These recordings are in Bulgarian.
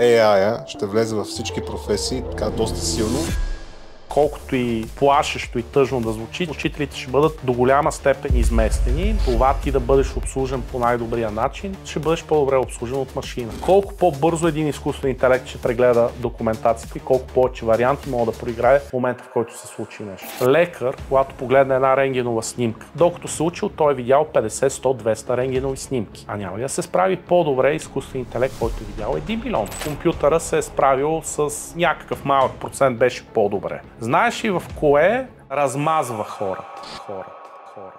AI ще влезе във всички професии, така доста силно колкото и плашещо и тъжно да звучи, учителите ще бъдат до голяма степен изместени. Това ти да бъдеш обслужен по най-добрия начин, ще бъдеш по-добре обслужен от машина. Колко по-бързо един изкуствен интелект ще прегледа документацията и колко повече варианти мога да проиграе в момента, в който се случи нещо. Лекар, когато погледне една рентгенова снимка, докато се учил, той е видял 50, 100, 200 рентгенови снимки. А няма да се справи по-добре изкуствен интелект, който е видял 1 милион. Компютъра се е справил с някакъв малък процент, беше по-добре знаеш и в кое размазва хората. хората. хората.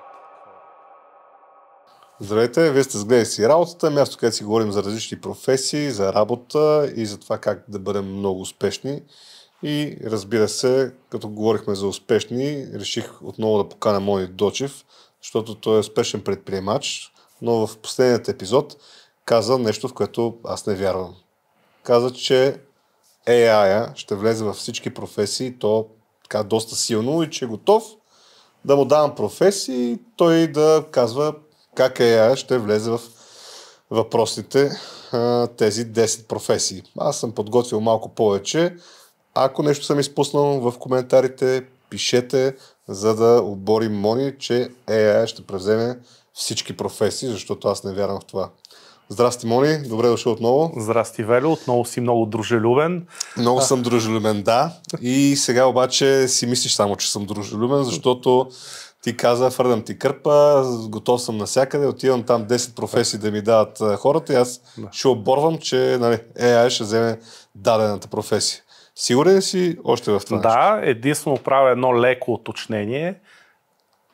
Здравейте, вие сте с Гледай си работата, място, където си говорим за различни професии, за работа и за това как да бъдем много успешни. И разбира се, като говорихме за успешни, реших отново да поканя Мони Дочев, защото той е успешен предприемач, но в последният епизод каза нещо, в което аз не вярвам. Каза, че AI ще влезе във всички професии, то така доста силно и че е готов да му давам професии и той да казва как AI ще влезе в въпросните тези 10 професии. Аз съм подготвил малко повече. Ако нещо съм изпуснал в коментарите, пишете, за да оборим Мони, че AI ще превземе всички професии, защото аз не вярвам в това. Здрасти, Мони. Добре дошъл отново. Здрасти, Велю. Отново си много дружелюбен. Много а. съм дружелюбен, да. И сега обаче си мислиш само, че съм дружелюбен, защото ти каза, фърдам ти кърпа, готов съм навсякъде, отивам там 10 професии да ми дадат хората и аз да. ще оборвам, че нали, AI ще вземе дадената професия. Сигурен си още в това Да, единствено правя едно леко уточнение.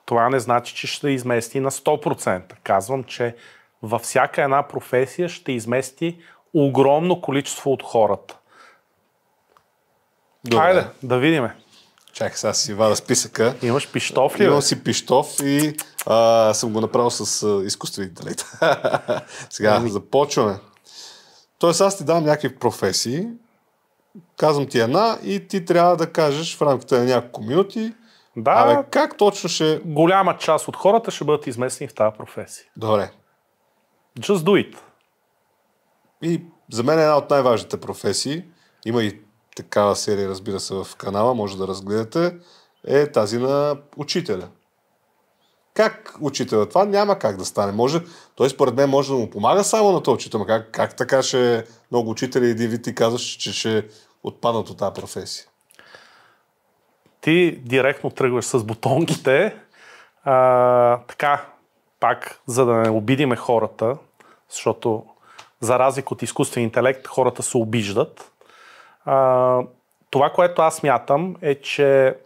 Това не значи, че ще измести на 100%. Казвам, че във всяка една професия ще измести огромно количество от хората. Добре. Хайде, да видиме. Чакай, сега си вада списъка. Имаш пиштов ли? Имам си пиштов и а, съм го направил с а, изкуствен интелект. сега ами... започваме. Тоест аз ти дам някакви професии, казвам ти една и ти трябва да кажеш в рамките на няколко минути да, Абе, как точно ще... Голяма част от хората ще бъдат изместени в тази професия. Добре. Just do it. И за мен е една от най-важните професии. Има и такава серия, разбира се, в канала, може да разгледате, е тази на учителя. Как учителя? Това няма как да стане. Може, той според мен може да му помага само на този учител. Как, как така ще много учители един вид ти казваш, че ще отпаднат от тази професия? Ти директно тръгваш с бутонките. А, така, пак, за да не обидиме хората, защото за разлика от изкуствен интелект, хората се обиждат. А, това, което аз мятам е, че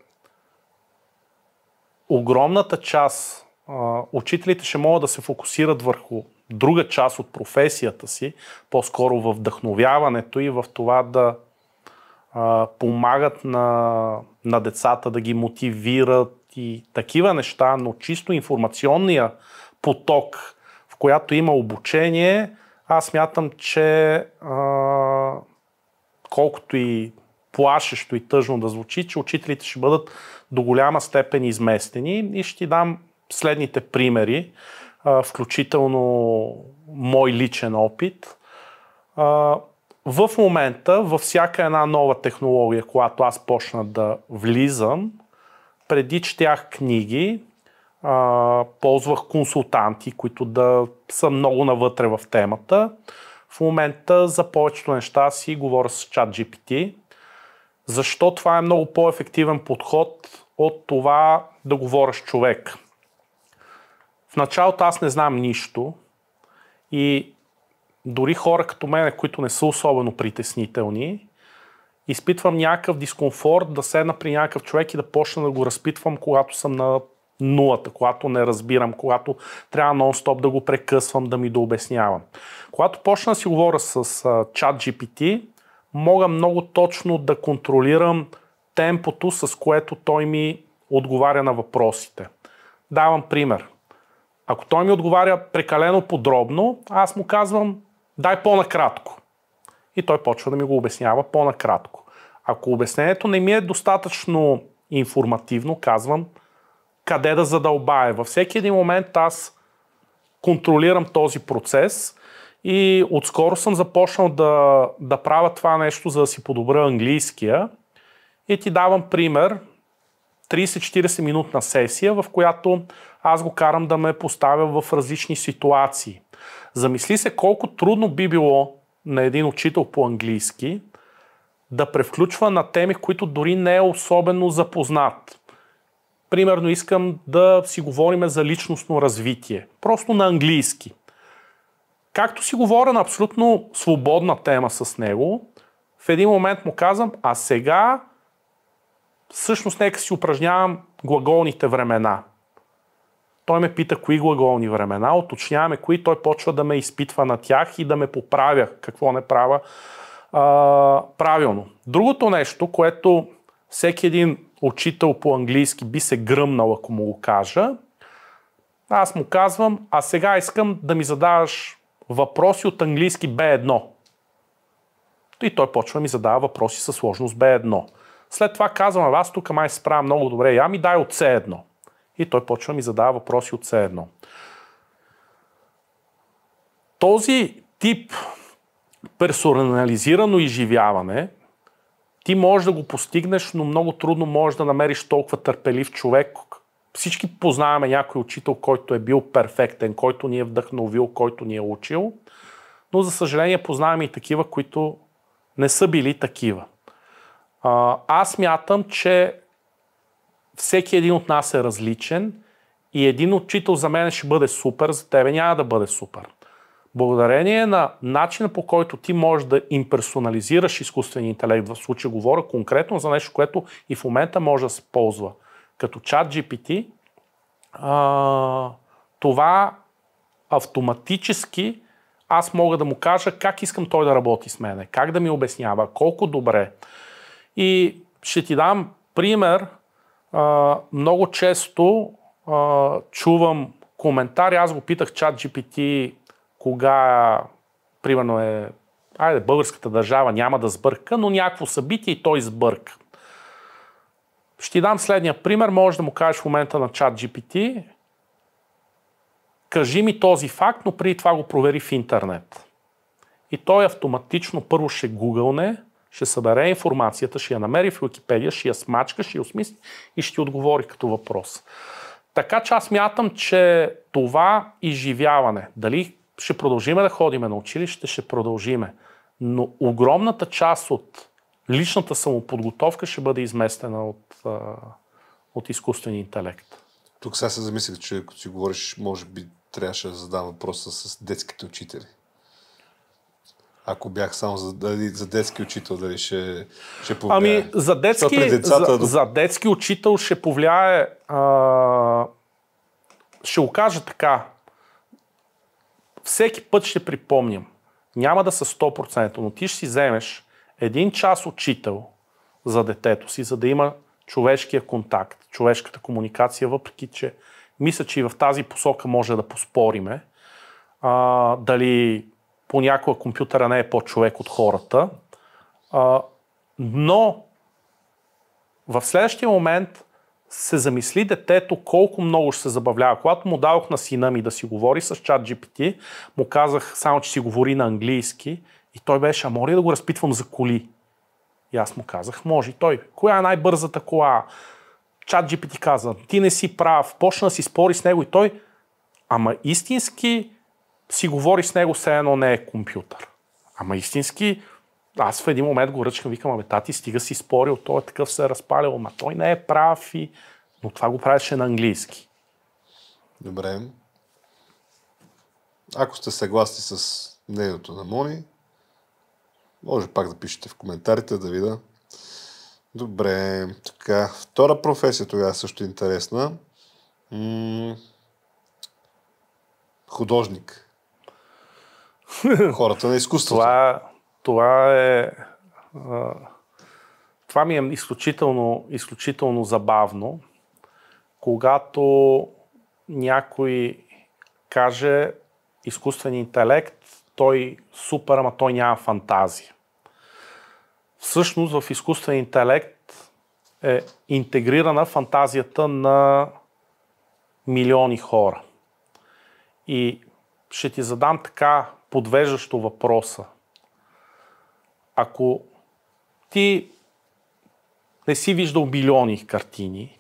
огромната част а, учителите ще могат да се фокусират върху друга част от професията си, по-скоро в вдъхновяването и в това да а, помагат на, на децата, да ги мотивират и такива неща, но чисто информационния поток която има обучение, аз мятам, че а, колкото и плашещо и тъжно да звучи, че учителите ще бъдат до голяма степен изместени и ще ти дам следните примери, а, включително мой личен опит. А, в момента, във всяка една нова технология, която аз почна да влизам, преди четях книги, а, ползвах консултанти, които да са много навътре в темата. В момента за повечето неща си говоря с чат GPT, защо това е много по-ефективен подход от това да говоря с човек. В началото аз не знам нищо и дори хора като мен, които не са особено притеснителни, изпитвам някакъв дискомфорт да седна при някакъв човек и да почна да го разпитвам, когато съм на нулата, когато не разбирам, когато трябва нон-стоп да го прекъсвам, да ми дообяснявам. Когато почна да си говоря с чат GPT, мога много точно да контролирам темпото, с което той ми отговаря на въпросите. Давам пример. Ако той ми отговаря прекалено подробно, аз му казвам дай по-накратко. И той почва да ми го обяснява по-накратко. Ако обяснението не ми е достатъчно информативно, казвам къде да задълбая. Във всеки един момент аз контролирам този процес и отскоро съм започнал да, да правя това нещо, за да си подобря английския. И ти давам пример. 30-40 минутна сесия, в която аз го карам да ме поставя в различни ситуации. Замисли се колко трудно би било на един учител по английски да превключва на теми, които дори не е особено запознат. Примерно искам да си говорим за личностно развитие. Просто на английски. Както си говоря на абсолютно свободна тема с него, в един момент му казвам, а сега всъщност нека си упражнявам глаголните времена. Той ме пита кои глаголни времена, уточняваме кои, той почва да ме изпитва на тях и да ме поправя какво не правя а, правилно. Другото нещо, което всеки един учител по английски би се гръмнал, ако му го кажа. Аз му казвам, а сега искам да ми задаваш въпроси от английски B1. И той почва да ми задава въпроси със сложност B1. След това казвам, аз тук май се справя много добре, я ми дай от C1. И той почва да ми задава въпроси от C1. Този тип персонализирано изживяване – ти можеш да го постигнеш, но много трудно можеш да намериш толкова търпелив човек. Всички познаваме някой учител, който е бил перфектен, който ни е вдъхновил, който ни е учил. Но, за съжаление, познаваме и такива, които не са били такива. аз мятам, че всеки един от нас е различен и един учител за мен ще бъде супер, за тебе няма да бъде супер. Благодарение на начина по който ти можеш да имперсонализираш изкуствения интелект, в случая говоря конкретно за нещо, което и в момента може да се ползва, като чат GPT, това автоматически аз мога да му кажа как искам той да работи с мене, как да ми обяснява, колко добре. И ще ти дам пример. много често чувам коментари, аз го питах чат GPT кога, примерно е, айде, българската държава няма да сбърка, но някакво събитие и той сбърка. Ще ти дам следния пример, може да му кажеш в момента на чат GPT, кажи ми този факт, но преди това го провери в интернет. И той автоматично първо ще гугълне, ще събере информацията, ще я намери в Википедия, ще я смачка, ще я осмисли и ще отговори като въпрос. Така че аз мятам, че това изживяване, дали ще продължиме да ходиме на училище, ще продължиме. Но огромната част от личната самоподготовка ще бъде изместена от, от изкуствения интелект. Тук сега се замислих, че като си говориш, може би трябваше да задам въпроса с детските учители. Ако бях само за, за детски учител, дали ще, ще повлияе? Ами, за детски, децата... за, за детски учител ще повлияе... А, ще го кажа така всеки път ще припомням, няма да са 100%, но ти ще си вземеш един час учител за детето си, за да има човешкия контакт, човешката комуникация, въпреки че мисля, че и в тази посока може да поспориме. А, дали понякога компютъра не е по-човек от хората. А, но в следващия момент се замисли детето колко много ще се забавлява. Когато му дадох на сина ми да си говори с чат GPT, му казах само, че си говори на английски и той беше, а може да го разпитвам за коли? И аз му казах, може. И той, коя е най-бързата кола? Чат GPT каза, ти не си прав, почна да си спори с него и той, ама истински си говори с него, все едно не е компютър. Ама истински аз в един момент го ръчкам, викам, ами тати, стига си спорил, той е такъв се е разпалил, ма той не е прав и... Но това го правеше на английски. Добре. Ако сте съгласни с мнението на Мони, може пак да пишете в коментарите, да видя. Добре, така. Втора професия тогава също е интересна. М- художник. Хората на изкуството. Това това е... това ми е изключително, изключително забавно, когато някой каже изкуствен интелект, той супер, ама той няма фантазия. Всъщност в изкуствен интелект е интегрирана фантазията на милиони хора. И ще ти задам така подвеждащо въпроса ако ти не си виждал милиони картини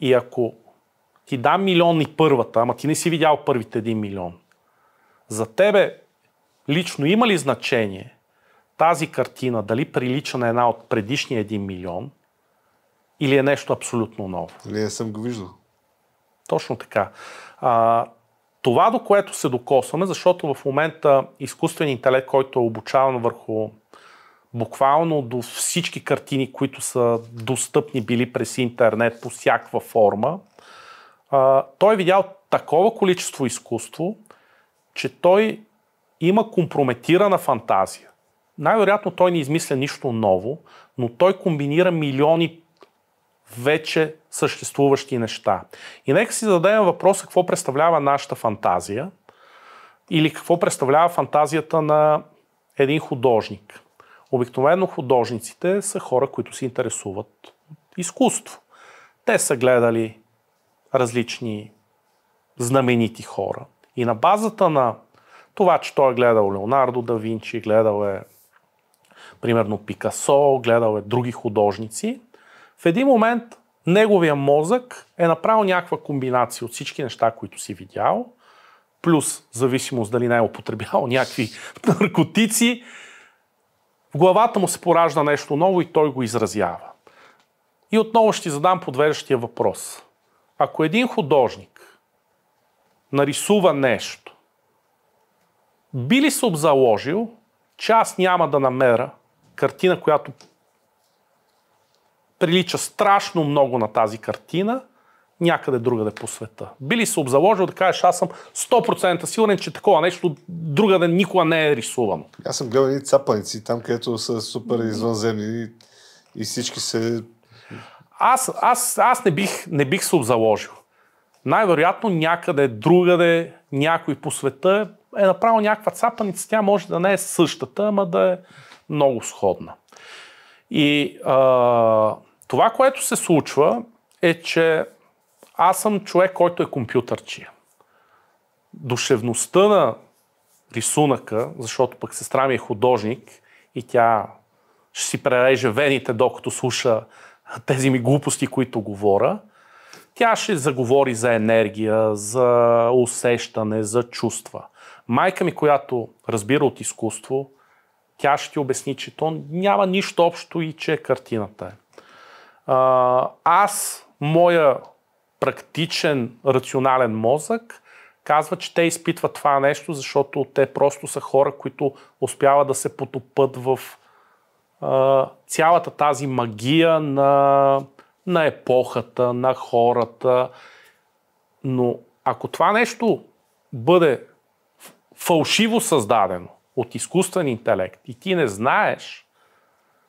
и ако ти дам милион и първата, ама ти не си видял първите един милион, за тебе лично има ли значение тази картина дали прилича на една от предишния един милион или е нещо абсолютно ново? Или не съм го виждал. Точно така. А, това, до което се докосваме, защото в момента изкуствен интелект, който е обучаван върху буквално до всички картини, които са достъпни били през интернет по всякаква форма, той е видял такова количество изкуство, че той има компрометирана фантазия. Най-вероятно той не измисля нищо ново, но той комбинира милиони вече съществуващи неща. И нека си зададем въпроса какво представлява нашата фантазия или какво представлява фантазията на един художник. Обикновено художниците са хора, които се интересуват от изкуство. Те са гледали различни знаменити хора. И на базата на това, че той е гледал Леонардо да Винчи, гледал е примерно Пикасо, гледал е други художници, в един момент неговия мозък е направил някаква комбинация от всички неща, които си видял, плюс зависимост дали не е употребявал някакви наркотици, в главата му се поражда нещо ново и той го изразява. И отново ще ти задам подвеждащия въпрос. Ако един художник нарисува нещо, би ли се обзаложил, че аз няма да намеря картина, която прилича страшно много на тази картина някъде другаде по света. Били се обзаложил да кажеш, аз съм 100% сигурен, че такова нещо другаде никога не е рисувано? Аз съм гледал и цапаници там, където са супер извънземни и всички се... Аз, аз, аз не, бих, не бих се обзаложил. Най-вероятно някъде другаде някой по света е направил някаква цапаница. Тя може да не е същата, ама да е много сходна. И а, това, което се случва е, че аз съм човек, който е компютърчия. Душевността на рисунъка, защото пък сестра ми е художник и тя ще си пререже вените, докато слуша тези ми глупости, които говоря, тя ще заговори за енергия, за усещане, за чувства. Майка ми, която разбира от изкуство, тя ще ти обясни, че то няма нищо общо и че картината е. А, аз, моя практичен, рационален мозък, казва, че те изпитват това нещо, защото те просто са хора, които успяват да се потопат в а, цялата тази магия на, на епохата, на хората. Но ако това нещо бъде фалшиво създадено от изкуствен интелект и ти не знаеш,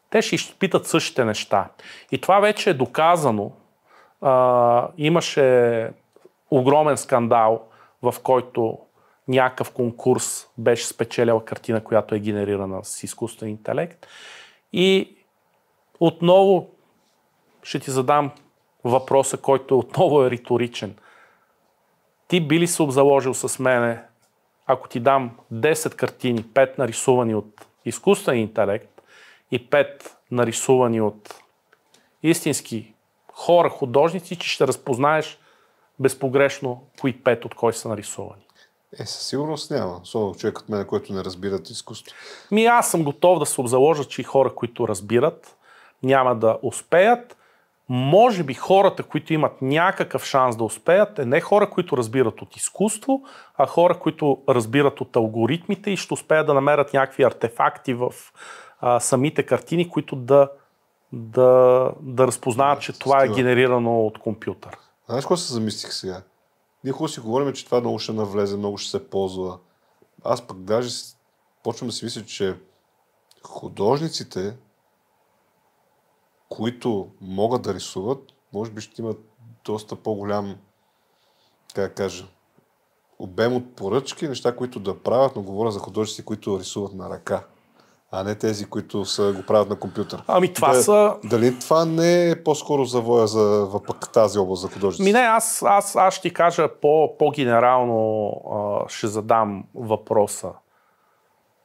те ще изпитат същите неща. И това вече е доказано. А, имаше огромен скандал, в който някакъв конкурс беше спечелял картина, която е генерирана с изкуствен интелект. И отново ще ти задам въпроса, който отново е риторичен. Ти би ли се обзаложил с мене, ако ти дам 10 картини, 5 нарисувани от изкуствен интелект, и 5 нарисувани от истински хора, художници, че ще разпознаеш безпогрешно кои пет от кой са нарисувани. Е, със сигурност няма. Особено човек от мен, който не разбират изкуство. Ми аз съм готов да се обзаложа, че и хора, които разбират, няма да успеят. Може би хората, които имат някакъв шанс да успеят, е не хора, които разбират от изкуство, а хора, които разбират от алгоритмите и ще успеят да намерят някакви артефакти в а, самите картини, които да, да, да разпознават, да, че това е генерирано от компютър. Знаеш какво се замислих сега? Ние хубаво си говорим, че това много ще навлезе, много ще се ползва. Аз пък даже почвам да си мисля, че художниците, които могат да рисуват, може би ще имат доста по-голям, как да кажа, обем от поръчки, неща, които да правят, но говоря за художници, които рисуват на ръка а не тези, които са, го правят на компютър. Ами това Де, са... Дали това не е по-скоро завоя за пък тази област за художници? Ми не, аз, аз, аз ще ти кажа по, по-генерално а, ще задам въпроса.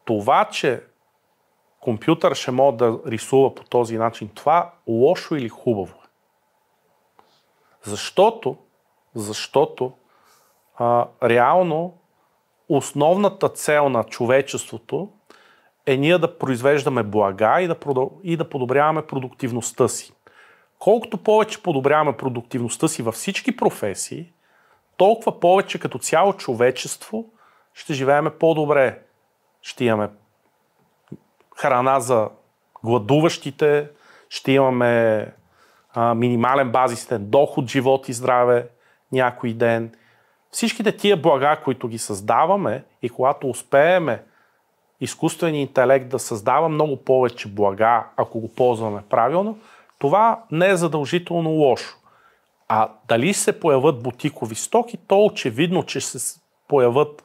Това, че компютър ще може да рисува по този начин, това лошо или хубаво? Е? Защото, защото а, реално основната цел на човечеството е ние да произвеждаме блага и да, продъл... и да подобряваме продуктивността си. Колкото повече подобряваме продуктивността си във всички професии, толкова повече като цяло човечество ще живееме по-добре. Ще имаме храна за гладуващите, ще имаме а, минимален базистен доход, живот и здраве някой ден. Всичките тия блага, които ги създаваме и когато успееме изкуствения интелект да създава много повече блага, ако го ползваме правилно, това не е задължително лошо. А дали се появат бутикови стоки, то очевидно, че се появат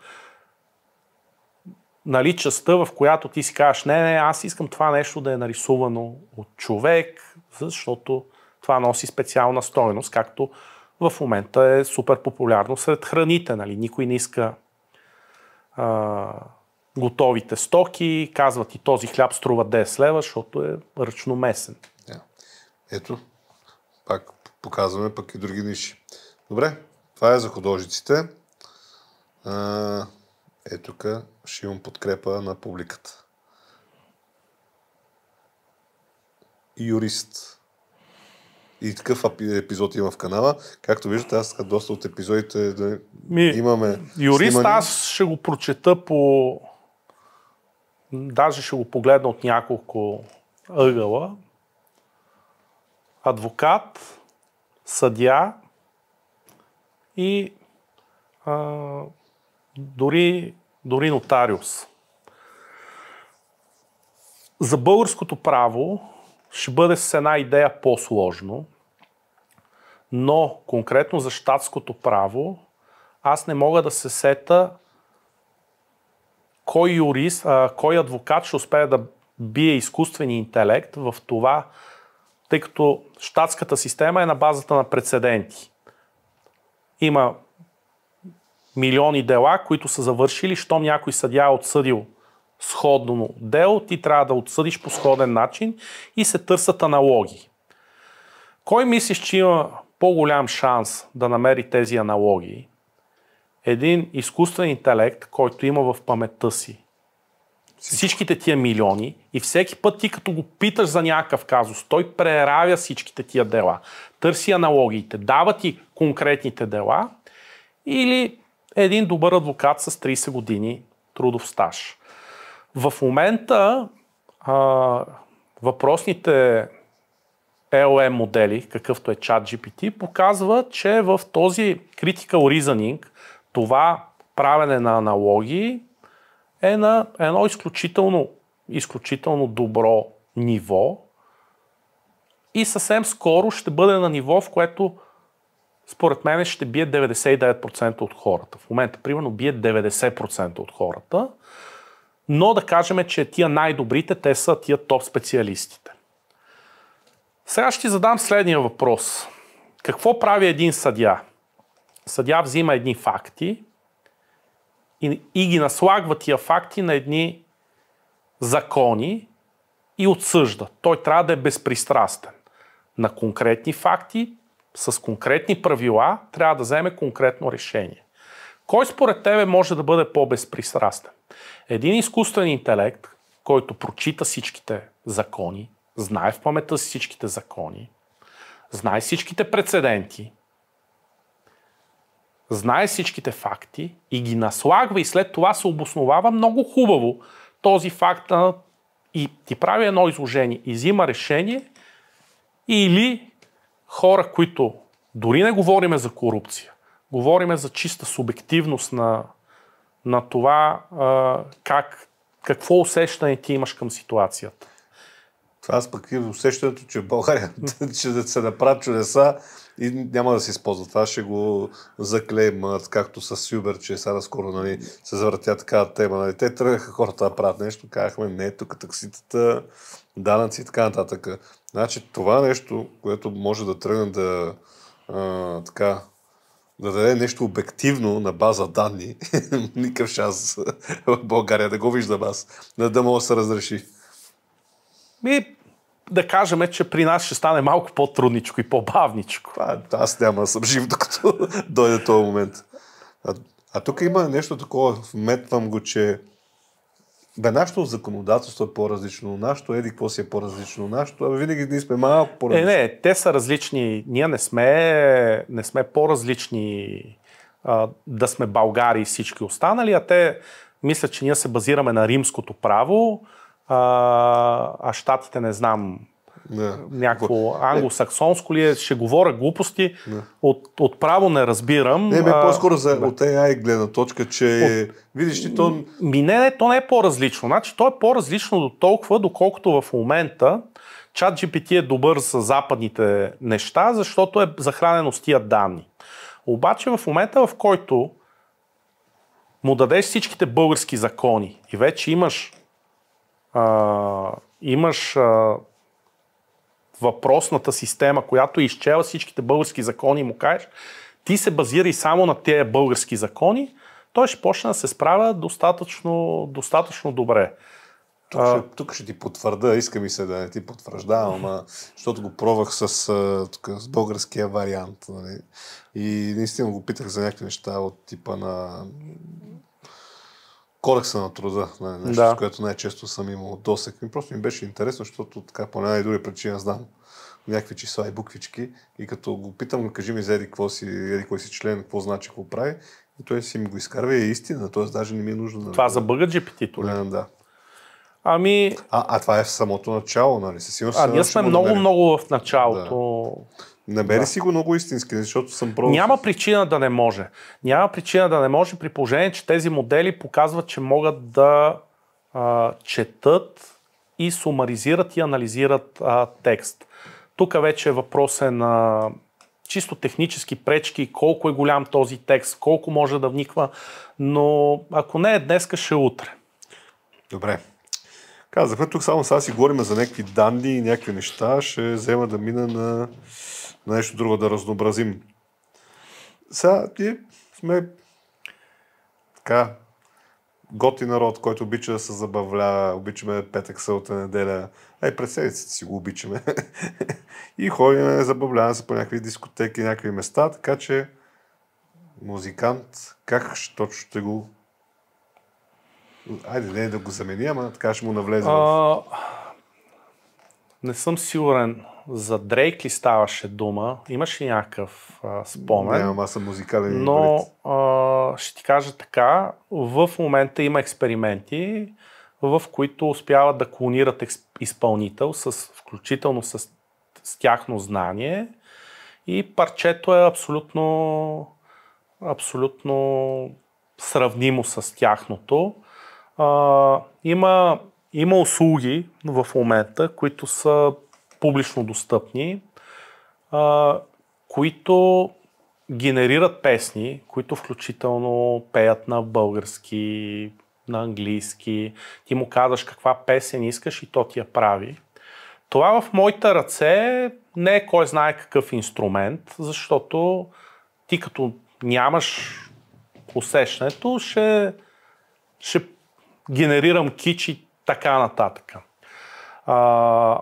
нали, частта, в която ти си кажеш, не, не, аз искам това нещо да е нарисувано от човек, защото това носи специална стойност, както в момента е супер популярно сред храните. Нали? Никой не иска а, готовите стоки, казват и този хляб струва 10 лева, защото е ръчно месен. Е, ето, пак показваме пък и други ниши. Добре, това е за художниците. Ето тук ще имам подкрепа на публиката. Юрист. И такъв епизод има в канала. Както виждате, аз доста от епизодите да Ми, имаме. Юрист, снимани. аз ще го прочета по даже ще го погледна от няколко ъгъла. Адвокат, съдя и а, дори, дори нотариус. За българското право ще бъде с една идея по-сложно, но конкретно за щатското право аз не мога да се сета кой юрист, а, кой адвокат ще успее да бие изкуствения интелект в това, тъй като щатската система е на базата на прецеденти. Има милиони дела, които са завършили, щом някой съдя е отсъдил сходно дело, ти трябва да отсъдиш по сходен начин и се търсят аналоги. Кой мислиш, че има по-голям шанс да намери тези аналогии? един изкуствен интелект, който има в паметта си всичките тия милиони и всеки път ти като го питаш за някакъв казус, той преравя всичките тия дела, търси аналогиите, дава ти конкретните дела или един добър адвокат с 30 години трудов стаж. В момента а, въпросните LM модели, какъвто е ChatGPT, показва, че в този critical reasoning – това правене на аналогии е на едно изключително, изключително добро ниво и съвсем скоро ще бъде на ниво, в което според мен ще бие 99% от хората. В момента, примерно, бие 90% от хората, но да кажем, че тия най-добрите, те са тия топ специалистите. Сега ще ти задам следния въпрос. Какво прави един съдя? съдя взима едни факти и, и ги наслагва тия факти на едни закони и отсъжда. Той трябва да е безпристрастен. На конкретни факти, с конкретни правила, трябва да вземе конкретно решение. Кой според тебе може да бъде по-безпристрастен? Един изкуствен интелект, който прочита всичките закони, знае в памета си всичките закони, знае всичките прецеденти, знае всичките факти и ги наслагва и след това се обосновава много хубаво този факт и ти прави едно изложение и взима решение или хора, които дори не говориме за корупция, говориме за чиста субективност на, на това а, как, какво усещане ти имаш към ситуацията. Това Аз пък имам усещането, че в България ще се направят чудеса и няма да се използва. Това ще го заклеим, както с Юбер, че сега скоро нали, се завъртя такава тема. Нали. Те тръгнаха хората да правят нещо, казахме не, тук такситата, данъци и така нататък. Значи това е нещо, което може да тръгне да, а, така, да даде нещо обективно на база данни, никакъв шанс в България да го виждам аз, да, да мога да се разреши да кажем, че при нас ще стане малко по-трудничко и по-бавничко. А, аз няма да съм жив, докато дойде този момент. А, а тук има нещо такова, вметвам го, че Бе, нашето законодателство е по-различно, нашето еди какво си е по-различно, нашето, а винаги ние сме малко е, по-различни. Не, не, те са различни. Ние не сме, не сме по-различни а, да сме Българи и всички останали, а те мисля, че ние се базираме на римското право, а, а щатите не знам не. някакво е. англосаксонско ли е, ще говоря глупости, не. от, от право не разбирам. Не, бе, по-скоро за, да. от AI гледна точка, че от, видиш ли то... Ми не, не, то не е по-различно. Значи, то е по-различно до толкова, доколкото в момента чат GPT е добър с западните неща, защото е захранено с тия данни. Обаче в момента, в който му дадеш всичките български закони и вече имаш а, имаш а, въпросната система, която изчела всичките български закони и му кажеш, ти се базирай само на тези български закони, той ще почне да се справя достатъчно, достатъчно добре. Тук ще, а... тук ще ти потвърда, иска ми се да не ти потвърждавам, а, защото го пробвах с, с българския вариант. Нали? И наистина го питах за някакви неща от типа на кодекса на труда, нали, нещо, да. с което най-често съм имал досек. И просто ми беше интересно, защото така по една и друга причина знам някакви числа и буквички. И като го питам, кажи ми за еди какво си, еди кой си член, какво значи, какво прави, и той си ми го изкарва и е истина, т.е. даже не ми е нужно да... Това за бъгът gpt Да, да. Ами... А, а това е в самото начало, нали? Със сигурност. А, ние сме много, да много в началото. Да. Намери да. си го много истински, защото съм просто. Няма причина да не може. Няма причина да не може при положение, че тези модели показват, че могат да а, четат и сумаризират и анализират а, текст. Тук вече е въпрос е на чисто технически пречки, колко е голям този текст, колко може да вниква, но ако не е днес, ще е утре. Добре. Казахме, тук само сега си говорим за някакви данни и някакви неща. Ще взема да мина на на нещо друго да разнообразим. Сега и сме така готи народ, който обича да се забавлява, обичаме петък, сълта, неделя. Ай, през седмицата си го обичаме. и ходим, е, забавляваме се по някакви дискотеки, някакви места, така че музикант, как ще точно ще го... Айде, не е да го замени, ама така ще му навлезе. А... В... Не съм сигурен за Дрейк ли ставаше дума? Имаш ли някакъв а, спомен? Няма, аз съм музикален Но а, ще ти кажа така, в момента има експерименти, в които успяват да клонират изпълнител, с, включително с, с тяхно знание и парчето е абсолютно, абсолютно сравнимо с тяхното. А, има, има услуги в момента, които са публично достъпни, а, които генерират песни, които включително пеят на български, на английски. Ти му казваш каква песен искаш и то ти я прави. Това в моите ръце не е кой знае какъв инструмент, защото ти като нямаш усещането, ще, ще генерирам кичи така нататък. А,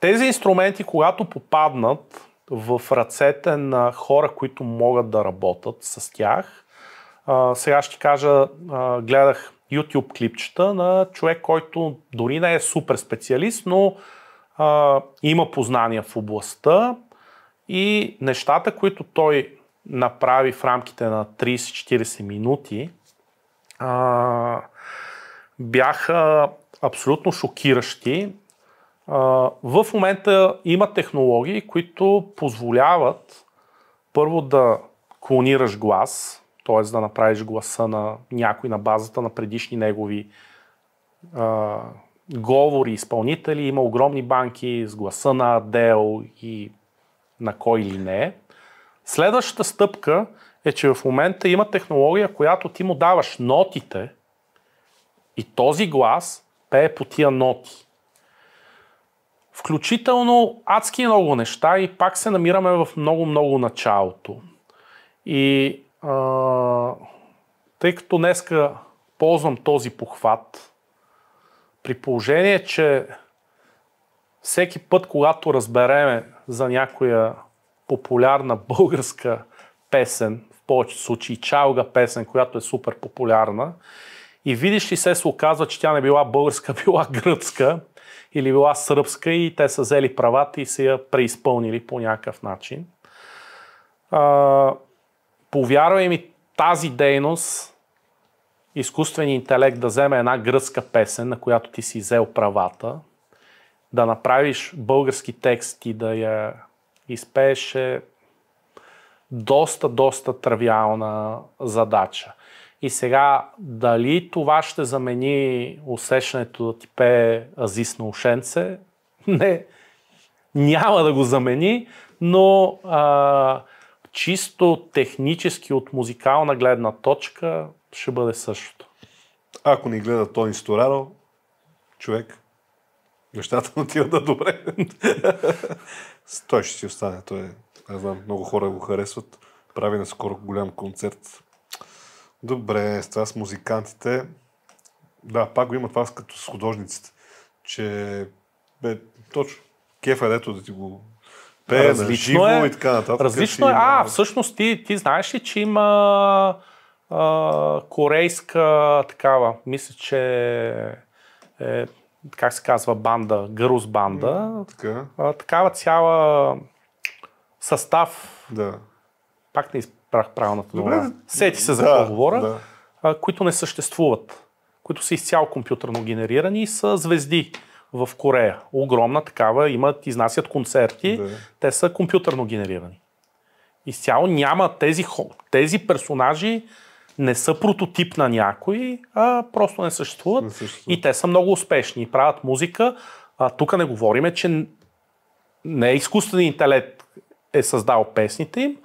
тези инструменти, когато попаднат в ръцете на хора, които могат да работят с тях, а, сега ще кажа, а, гледах YouTube клипчета на човек, който дори не е супер специалист, но а, има познания в областта и нещата, които той направи в рамките на 30-40 минути, а, бяха абсолютно шокиращи в момента има технологии, които позволяват първо да клонираш глас, т.е. да направиш гласа на някой на базата на предишни негови а, говори, изпълнители. Има огромни банки с гласа на Адел и на кой ли не. Следващата стъпка е, че в момента има технология, която ти му даваш нотите и този глас пее по тия ноти. Включително адски много неща и пак се намираме в много-много началото. И а, тъй като днеска ползвам този похват, при положение, че всеки път, когато разбереме за някоя популярна българска песен, в повечето случаи чалга песен, която е супер популярна, и видиш ли се, се оказва, че тя не била българска, била гръцка, или била сръбска и те са взели правата и са я преизпълнили по някакъв начин. А, повярвай ми, тази дейност, изкуственият интелект да вземе една гръцка песен, на която ти си взел правата, да направиш български текст и да я изпееш доста, доста травиална задача. И сега, дали това ще замени усещането да ти пее азис на ушенце? Не, няма да го замени, но а, чисто технически от музикална гледна точка ще бъде същото. Ако ни гледа Тони Стораро, човек, нещата му отиват да добре. той ще си остане. Той, не знам, много хора го харесват. Прави наскоро голям концерт Добре, с това с музикантите. Да, пак го има това като с художниците, че бе, точно, кефа е да ти го пее различно на живо е, и така нататък. Различно е, има... а, всъщност ти, ти знаеш ли, че има а, корейска такава, мисля, че е, как се казва, банда, гърус банда, така. А, такава цяла състав. Да. Пак не изпълнявам Прах правилната дума. Сети се за да, говоря, да. А, които не съществуват, които са изцяло компютърно генерирани и са звезди в Корея. Огромна такава, имат, изнасят концерти, да. те са компютърно генерирани. Изцяло няма тези, тези персонажи не са прототип на някой, а просто не съществуват. Не съществуват. И те са много успешни и правят музика. А, тук не говориме, че не е изкуствен интелект е създал песните им,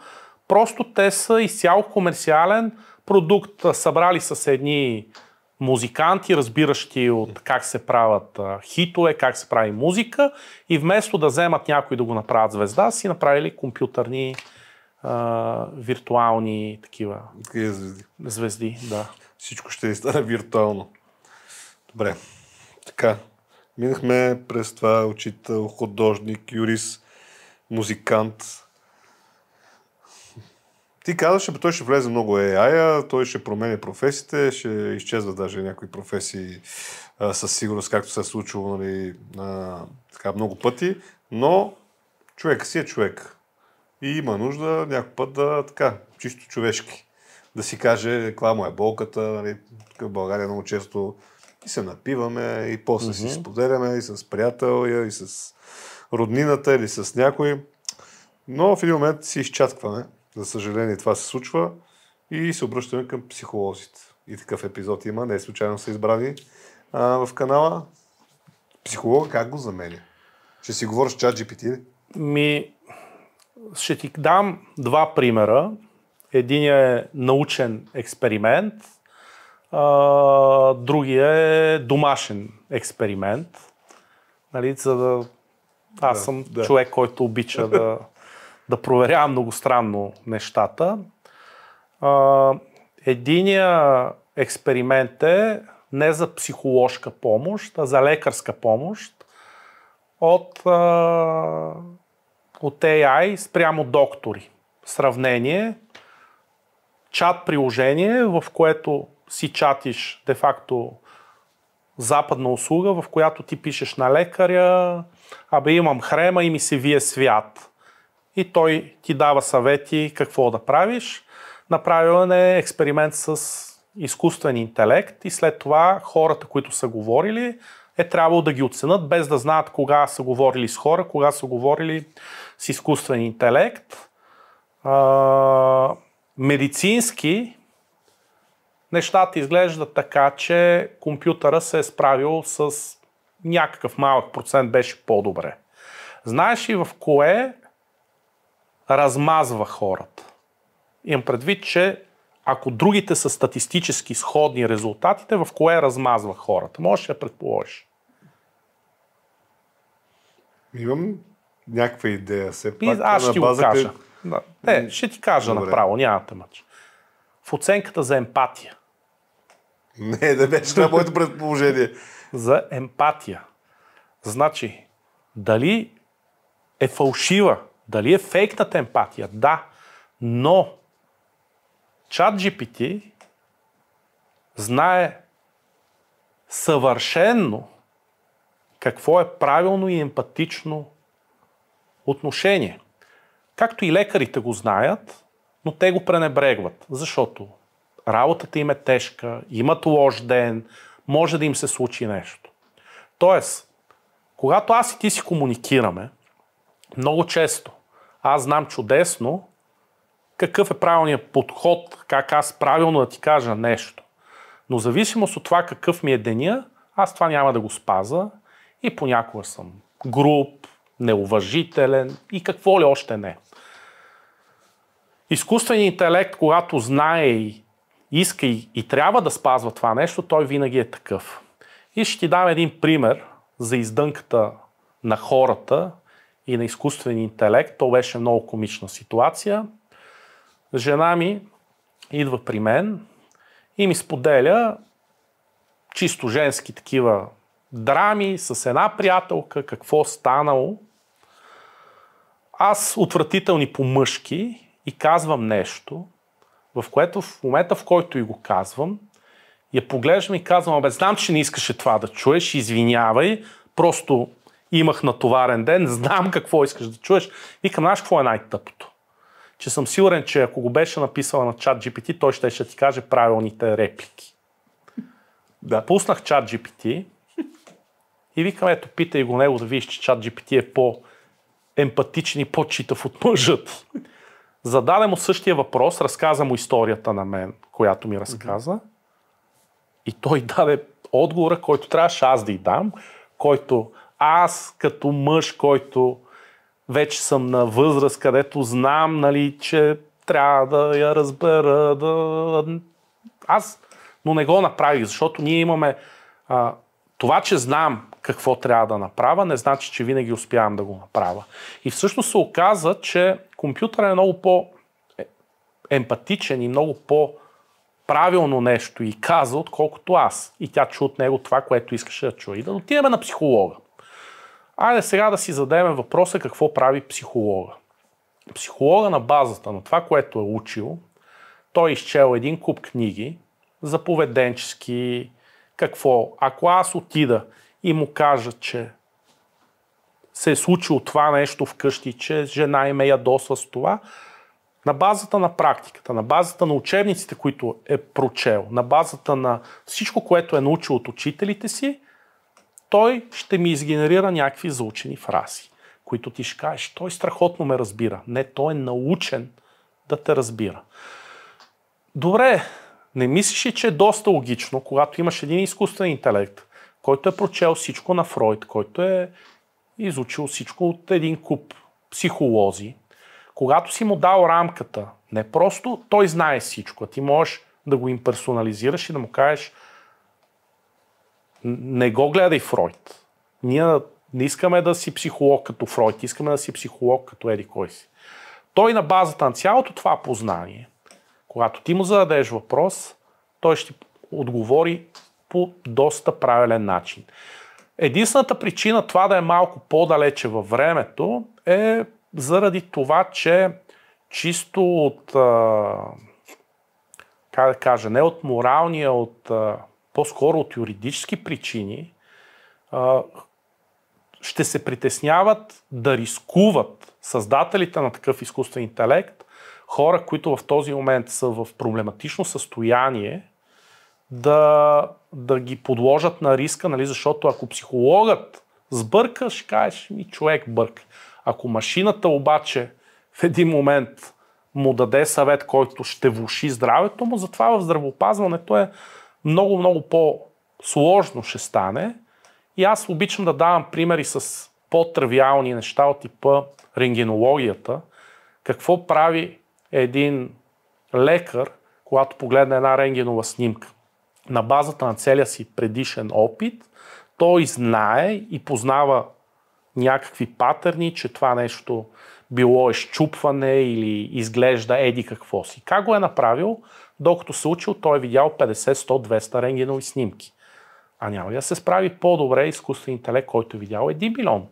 Просто те са изцяло комерциален продукт, събрали с едни музиканти, разбиращи от как се правят хитове, как се прави музика и вместо да вземат някой да го направят звезда, си направили компютърни а, виртуални такива звезди. звезди да. Всичко ще ви стане виртуално. Добре. Така. Минахме през това учител, художник, юрист, музикант, ти казваш, че той ще влезе много AI, той ще променя професиите, ще изчезва даже някои професии а, със сигурност, както се е случило нали, а, така, много пъти, но човек си е човек. И има нужда някой път да така, чисто човешки. Да си каже каква му е болката, нали, в България много често и се напиваме, и после mm-hmm. си споделяме и с приятел, и с роднината или с някой. Но в един момент си изчаткваме за съжаление това се случва и се обръщаме към психолозите. И такъв епизод има, не случайно са избрани а, в канала. Психолога как го заменя? Ще си говориш с чат GPT? Ми, ще ти дам два примера. Един е научен експеримент, а, другия е домашен експеримент. Нали, за да... Аз да, съм да. човек, който обича да да проверявам многостранно нещата. Единия експеримент е не за психоложка помощ, а за лекарска помощ от, от AI спрямо доктори. Сравнение, чат приложение, в което си чатиш де-факто западна услуга, в която ти пишеш на лекаря, абе имам хрема и ми се вие свят и той ти дава съвети какво да правиш. Направен е експеримент с изкуствен интелект и след това хората, които са говорили, е трябвало да ги оценят, без да знаят кога са говорили с хора, кога са говорили с изкуствен интелект. А, медицински нещата изглеждат така, че компютъра се е справил с някакъв малък процент беше по-добре. Знаеш ли в кое размазва хората. Имам предвид, че ако другите са статистически сходни резултатите, в кое размазва хората? Можеш да предположиш. Имам някаква идея се пак. аз ще ти го кажа. Да. Е, ще ти кажа Добре. направо, няма да мъч. В оценката за емпатия. Не, да беше на моето предположение. за емпатия. Значи, дали е фалшива дали е фейкната емпатия? Да. Но чат GPT знае съвършенно какво е правилно и емпатично отношение. Както и лекарите го знаят, но те го пренебрегват, защото работата им е тежка, имат лош ден, може да им се случи нещо. Тоест, когато аз и ти си комуникираме, много често аз знам чудесно какъв е правилният подход, как аз правилно да ти кажа нещо. Но зависимост от това какъв ми е деня, аз това няма да го спаза и понякога съм груб, неуважителен и какво ли още не. Изкуственият интелект, когато знае и иска и, и трябва да спазва това нещо, той винаги е такъв. И ще ти дам един пример за издънката на хората и на изкуствен интелект. То беше много комична ситуация. Жена ми идва при мен и ми споделя чисто женски такива драми с една приятелка, какво станало. Аз отвратителни по мъжки и казвам нещо, в което в момента, в който и го казвам, я поглеждам и казвам, бе, знам, че не искаше това да чуеш, извинявай, просто имах натоварен ден, знам какво искаш да чуеш. Викам, знаеш какво е най-тъпото? Че съм сигурен, че ако го беше написала на чат GPT, той ще, ще ти каже правилните реплики. Да. Пуснах чат GPT и викам, ето, питай го него да видиш, че чат GPT е по-емпатичен и по-читав от мъжът. Зададе му същия въпрос, разказа му историята на мен, която ми разказа. Mm-hmm. И той даде отговора, който трябваше аз да й дам, който аз като мъж, който вече съм на възраст, където знам, нали, че трябва да я разбера, да... Аз, но не го направих, защото ние имаме... А, това, че знам какво трябва да направя, не значи, че винаги успявам да го направя. И всъщност се оказа, че компютърът е много по-емпатичен е, и много по- правилно нещо и каза, отколкото аз. И тя чу от него това, което искаше да чуе. И да отидем на психолога. Айде сега да си зададем въпроса какво прави психолога. Психолога на базата на това, което е учил, той е изчел един куп книги за поведенчески какво. Ако аз отида и му кажа, че се е случило това нещо вкъщи, че жена им е ядосва с това, на базата на практиката, на базата на учебниците, които е прочел, на базата на всичко, което е научил от учителите си, той ще ми изгенерира някакви заучени фрази, които ти ще кажеш, той страхотно ме разбира. Не, той е научен да те разбира. Добре, не мислиш ли, че е доста логично, когато имаш един изкуствен интелект, който е прочел всичко на Фройд, който е изучил всичко от един куп психолози, когато си му дал рамката, не просто той знае всичко, а ти можеш да го имперсонализираш и да му кажеш – не го гледай Фройд. Ние не искаме да си психолог като Фройд, искаме да си психолог като Еди кой си. Той на базата на цялото това познание, когато ти му зададеш въпрос, той ще отговори по доста правилен начин. Единствената причина това да е малко по-далече във времето е заради това, че чисто от, как да кажа, не от моралния, от по-скоро от юридически причини, а, ще се притесняват да рискуват създателите на такъв изкуствен интелект, хора, които в този момент са в проблематично състояние, да, да ги подложат на риска, нали? защото ако психологът сбърка, ще кажеш ми човек бърка. Ако машината обаче в един момент му даде съвет, който ще влуши здравето му, затова в здравеопазването е много, много по-сложно ще стане. И аз обичам да давам примери с по-тривиални неща от типа рентгенологията. Какво прави един лекар, когато погледне една рентгенова снимка? На базата на целия си предишен опит, той знае и познава някакви патърни, че това нещо било изчупване или изглежда еди какво си. Как го е направил? Докато се учил, той е видял 50, 100, 200 рентгенови снимки. А няма ли да се справи по-добре изкуствен интелект, който е видял 1 милион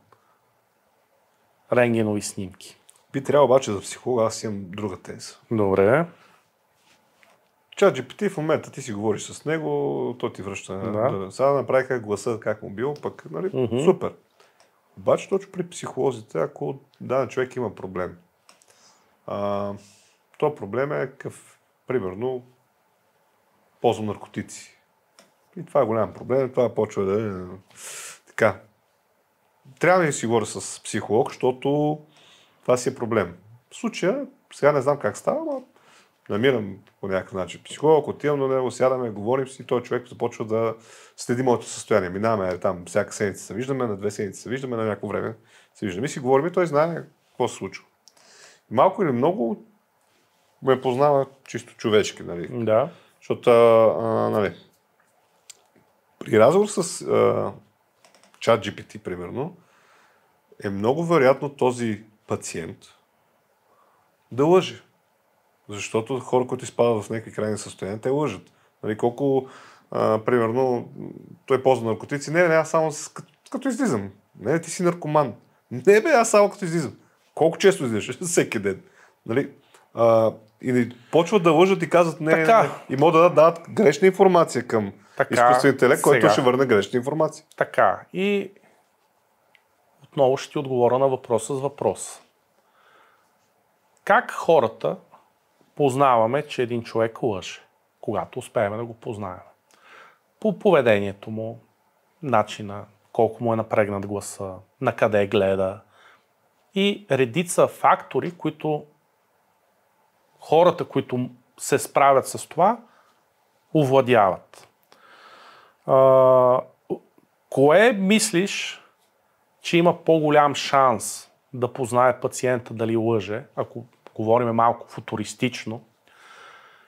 рентгенови снимки? Би трябвало обаче за психолога, аз имам друга теза. Добре. Чаджи, GPT в момента ти си говориш с него, той ти връща. Да. да сега направиха гласа как му бил, пък, нали, mm-hmm. супер. Обаче точно при психолозите, ако даден човек има проблем, а, то проблем е какъв примерно, ползвам наркотици. И това е голям проблем, това почва да е така. Трябва да си говоря с психолог, защото това си е проблем. В случая, сега не знам как става, но намирам по някакъв начин психолог, отивам до него, сядаме, говорим си и той човек започва да следи моето състояние. Минаваме там, всяка седмица се виждаме, на две седмици се виждаме, на някакво време се виждаме и си говорим и той знае какво се случва. Малко или много ме познава чисто човешки, нали? Да. Защото, а, нали, при разговор с чат GPT, примерно, е много вероятно този пациент да лъже. Защото хора, които изпадат в някакви крайни състояния, те лъжат. Нали, колко, а, примерно, той ползва наркотици. Не, не, аз само с, като, като излизам. Не, ти си наркоман. Не, бе, аз само като излизам. Колко често излизаш? Всеки ден. Нали? А, и почват да лъжат и казват не, така. не. И могат да дадат грешна информация към така, изкуствен интелект, сега. който ще върне грешна информация. Така. И отново ще ти отговоря на въпроса с въпрос. Как хората познаваме, че един човек лъже, когато успеем да го познаем? По поведението му, начина, колко му е напрегнат гласа, на къде е гледа и редица фактори, които хората, които се справят с това, овладяват. А, кое мислиш, че има по-голям шанс да познае пациента дали лъже, ако говорим малко футуристично,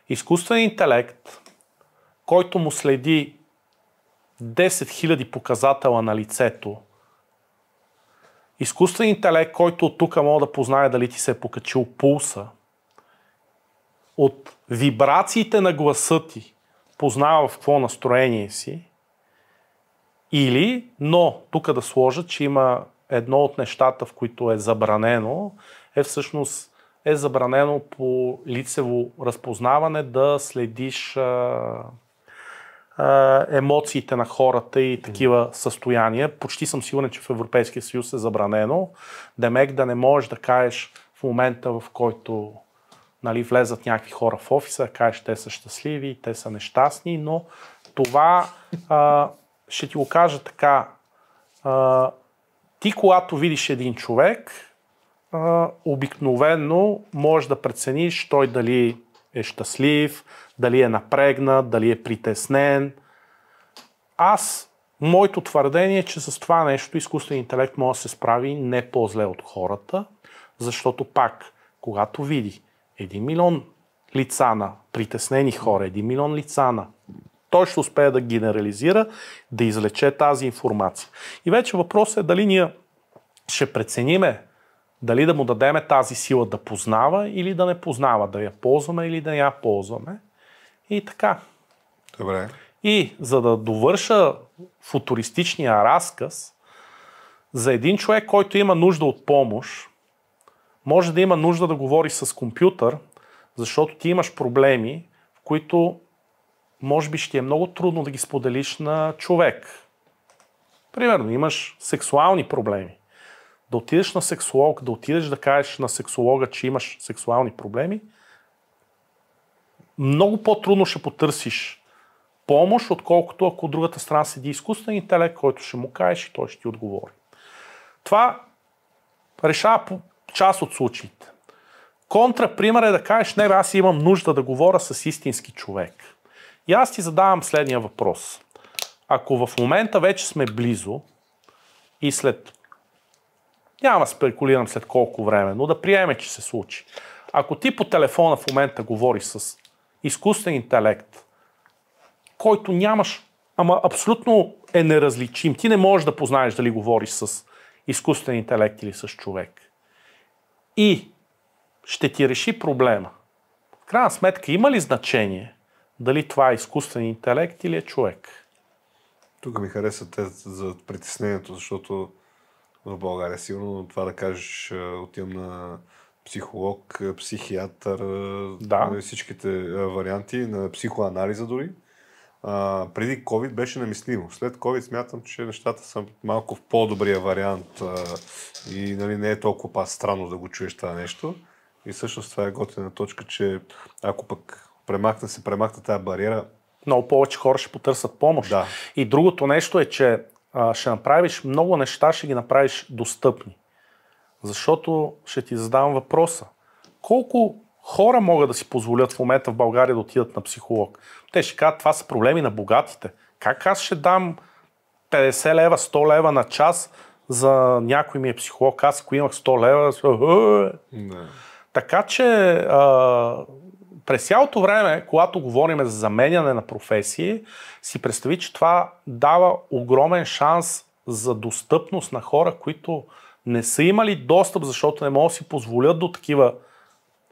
изкуствен интелект, който му следи 10 000 показатела на лицето, изкуствен интелект, който от тук мога да познае дали ти се е покачил пулса, от вибрациите на гласа ти познава в какво настроение си, или, но, тук да сложа, че има едно от нещата, в които е забранено, е всъщност е забранено по лицево разпознаване да следиш а, а, емоциите на хората и такива състояния. Почти съм сигурен, че в Европейския съюз е забранено. Демек да не можеш да кажеш в момента, в който нали, влезат някакви хора в офиса, кажеш, те са щастливи, те са нещастни, но това а, ще ти го кажа така. А, ти, когато видиш един човек, а, обикновенно можеш да прецениш той дали е щастлив, дали е напрегнат, дали е притеснен. Аз, моето твърдение е, че с това нещо изкуствен интелект може да се справи не по-зле от хората, защото пак, когато види един милион лица на притеснени хора, един милион лица на той ще успее да генерализира, да излече тази информация. И вече въпросът е дали ние ще прецениме дали да му дадеме тази сила да познава или да не познава, да я ползваме или да я ползваме. И така. Добре. И за да довърша футуристичния разказ, за един човек, който има нужда от помощ, може да има нужда да говориш с компютър, защото ти имаш проблеми, в които може би ще е много трудно да ги споделиш на човек. Примерно, имаш сексуални проблеми. Да отидеш на сексолог, да отидеш да кажеш на сексолога, че имаш сексуални проблеми, много по-трудно ще потърсиш помощ, отколкото ако от другата страна седи изкуствен интелект, който ще му кажеш и той ще ти отговори. Това решава част от случаите. Контрапример е да кажеш, не бе, аз имам нужда да говоря с истински човек. И аз ти задавам следния въпрос. Ако в момента вече сме близо и след... Няма да спекулирам след колко време, но да приеме, че се случи. Ако ти по телефона в момента говориш с изкуствен интелект, който нямаш, ама абсолютно е неразличим, ти не можеш да познаеш дали говориш с изкуствен интелект или с човек и ще ти реши проблема. В крайна сметка има ли значение дали това е изкуствен интелект или е човек? Тук ми хареса те за притеснението, защото в България сигурно това да кажеш е, отивам на психолог, е, психиатър, е, да. Нали, всичките варианти на психоанализа дори преди COVID беше намислимо. След COVID смятам, че нещата са малко в по-добрия вариант а, и нали, не е толкова па странно да го чуеш това нещо. И всъщност това е готина точка, че ако пък премахна се, премахна тази бариера, много повече хора ще потърсят помощ. Да. И другото нещо е, че а, ще направиш много неща, ще ги направиш достъпни. Защото ще ти задавам въпроса. Колко хора могат да си позволят в момента в България да отидат на психолог. Те ще кажат, това са проблеми на богатите. Как аз ще дам 50 лева, 100 лева на час за някой ми е психолог? Аз ако имах 100 лева... Не. Е, е». Така че а, през цялото време, когато говорим за заменяне на професии, си представи, че това дава огромен шанс за достъпност на хора, които не са имали достъп, защото не могат да си позволят до такива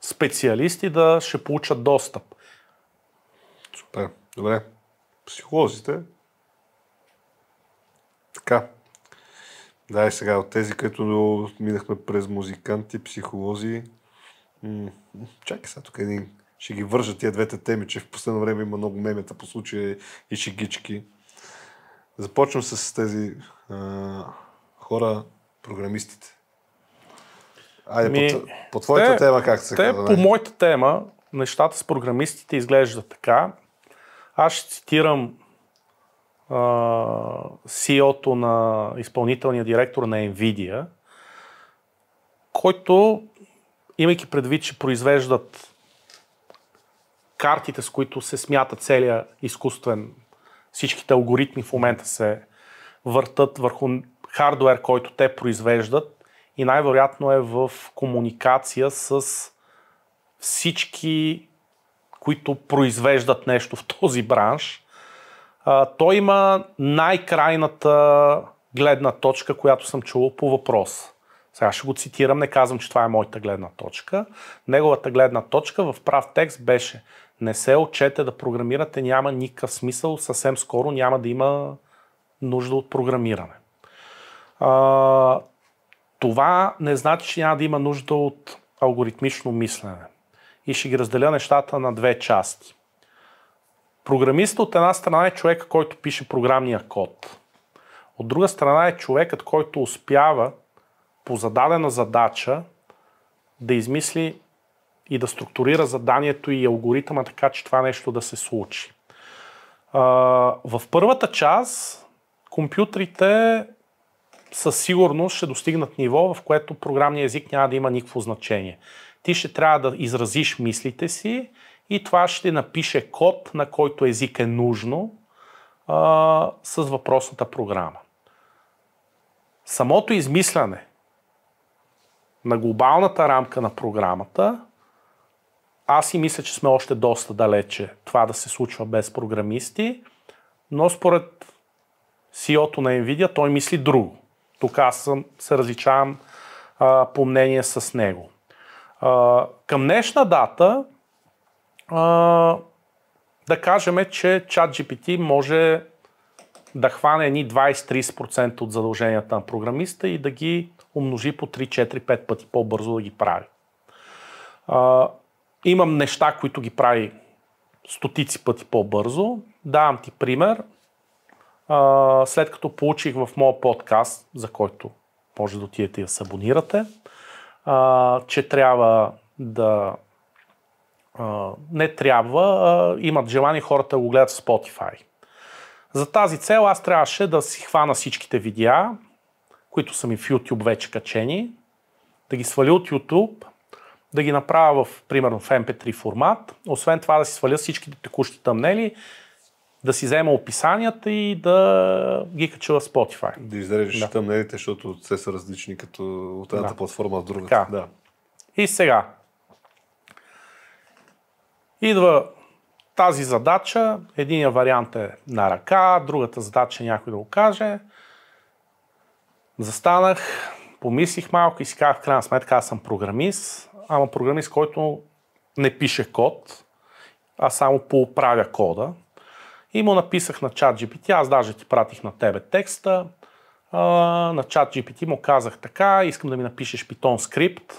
специалисти да ще получат достъп. Супер, добре. Психолозите. Така. Да, и сега от тези, които минахме през музиканти, психолози. М- чакай сега тук един. Ще ги вържа тия двете теми, че в последно време има много мемета по случая и шегички. Започвам с тези а, хора, програмистите. Айде, ми, по, по твоята те, тема как се те, казва? По моята тема, нещата с програмистите изглеждат така. Аз ще цитирам CEO-то на изпълнителния директор на NVIDIA, който, имайки предвид, че произвеждат картите, с които се смята целият изкуствен, всичките алгоритми в момента се въртат върху хардуер, който те произвеждат, и най-вероятно е в комуникация с всички, които произвеждат нещо в този бранш. той има най-крайната гледна точка, която съм чувал по въпрос. Сега ще го цитирам, не казвам, че това е моята гледна точка. Неговата гледна точка в прав текст беше не се отчете да програмирате, няма никакъв смисъл, съвсем скоро няма да има нужда от програмиране. А, това не значи, че няма да има нужда от алгоритмично мислене. И ще ги разделя нещата на две части. Програмистът от една страна е човек, който пише програмния код. От друга страна е човекът, който успява по зададена задача да измисли и да структурира заданието и алгоритъма така, че това нещо да се случи. В първата част компютрите със сигурност ще достигнат ниво, в което програмния език няма да има никакво значение. Ти ще трябва да изразиш мислите си и това ще напише код, на който език е нужно а, с въпросната програма. Самото измисляне на глобалната рамка на програмата, аз и мисля, че сме още доста далече това да се случва без програмисти, но според CEO-то на Nvidia той мисли друго. Тук аз съм, се различавам а, по мнение с него. А, към днешна дата а, да кажем, че чат GPT може да хване едни 20-30% от задълженията на програмиста и да ги умножи по 3-4-5 пъти по-бързо да ги прави. А, имам неща, които ги прави стотици пъти по-бързо. Давам ти пример а, след като получих в моя подкаст, за който може да отидете и да се абонирате, а, че трябва да а, не трябва, а, имат желание хората да го гледат в Spotify. За тази цел аз трябваше да си хвана всичките видеа, които са ми в YouTube вече качени, да ги сваля от YouTube, да ги направя в, примерно в MP3 формат, освен това да си сваля всичките текущи тъмнели да си взема описанията и да ги кача в Spotify. Да изрежеш да. тъмнелите, защото те са различни като от едната да. платформа в другата. Така. Да. И сега. Идва тази задача. Единия вариант е на ръка, другата задача е някой да го каже. Застанах, помислих малко и си казах, в крайна сметка аз съм програмист, ама програмист, който не пише код, а само поуправя кода. И му написах на чат GPT, аз даже ти пратих на тебе текста. А, на чат GPT му казах така, искам да ми напишеш Python скрипт,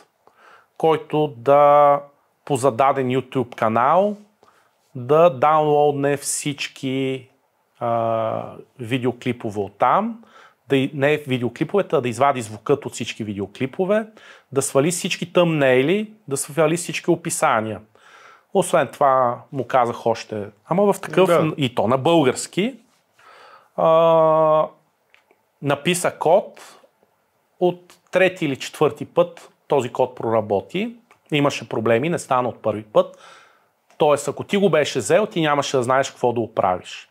който да по зададен YouTube канал да даунлоудне всички а, видеоклипове от там, да, не видеоклиповете, а да извади звукът от всички видеоклипове, да свали всички тъмнели, да свали всички описания – освен това му казах още, ама в такъв, да. и то на български, а, написа код, от трети или четвърти път този код проработи, имаше проблеми, не стана от първи път. Тоест, ако ти го беше взел, ти нямаше да знаеш какво да оправиш.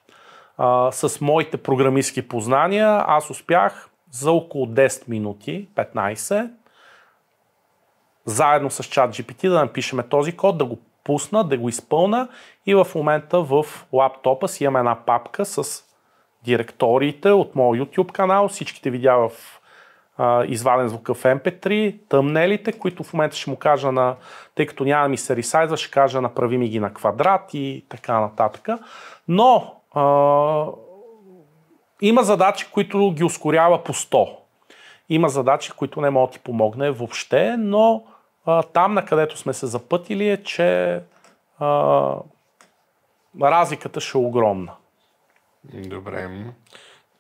А, с моите програмистски познания аз успях за около 10 минути, 15, заедно с чат GPT да напишеме този код, да го пусна, да го изпълна и в момента в лаптопа си имам една папка с директориите от моят YouTube канал, всичките видя в а, изваден звук в MP3, тъмнелите, които в момента ще му кажа на, тъй като няма ми се ресайзва, ще кажа направи ми ги на квадрат и така нататък. Но а, има задачи, които ги ускорява по 100. Има задачи, които не могат да ти помогне въобще, но а, там, на където сме се запътили е, че а, разликата ще е огромна. Добре.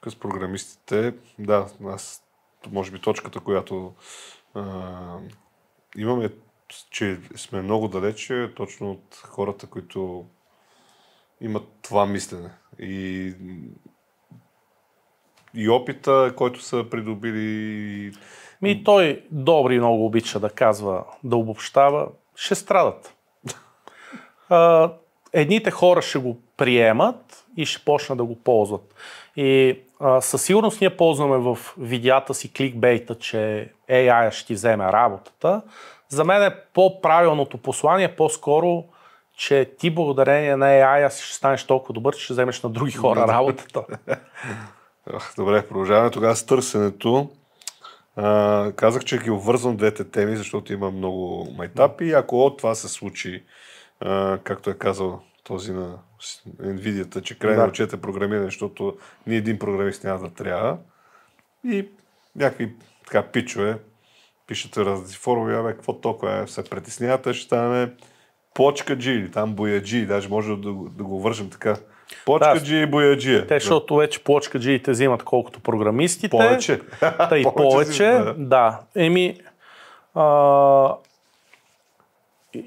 С програмистите, да, аз, може би точката, която а, имаме, че сме много далече е точно от хората, които имат това мислене. И, и опита, който са придобили и. Ми той добри много обича да казва, да обобщава, ще страдат. А, едните хора ще го приемат и ще почнат да го ползват. И а, със сигурност ние ползваме в видеята си кликбейта, че AI ще ти вземе работата. За мен е по-правилното послание по-скоро че ти благодарение на AI аз ще станеш толкова добър, че ще вземеш на други хора работата. Добре, продължаваме тогава с търсенето. А, казах, че ги обвързвам двете теми, защото има много майтапи. Ако от това се случи, а, както е казал този на nvidia че край да. на учете програмиране, защото ни един програмист няма да трябва. И някакви така пичове пишете разни форуми, абе, какво толкова е, се притеснявате, ще станем плочка G или там бояджи, даже може да, да го вържем така Плочкаджи да, и бояджия. Те, защото вече плочкаджиите взимат колкото програмистите. Повече. Та и повече. повече да. Еми, а,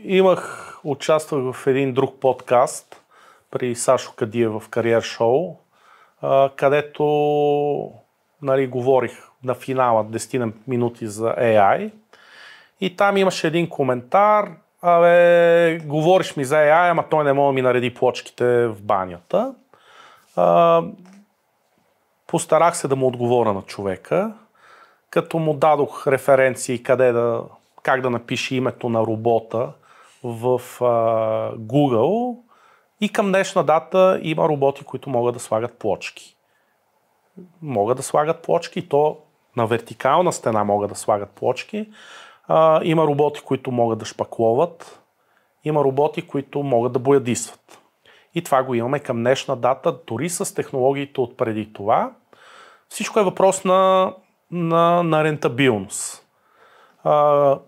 имах, участвах в един друг подкаст при Сашо Кадия в Кариер Шоу, а, където нали, говорих на финала 10 минути за AI. И там имаше един коментар, Абе, говориш ми за AI, ама той не мога да ми нареди плочките в банята. А, постарах се да му отговоря на човека, като му дадох референции къде да, как да напише името на робота в а, Google и към днешна дата има роботи, които могат да слагат плочки. Могат да слагат плочки, то на вертикална стена могат да слагат плочки, а, има роботи, които могат да шпакловат, има роботи, които могат да боядисват. И това го имаме към днешна дата, дори с технологиите от преди това. Всичко е въпрос на, на, на рентабилност. А,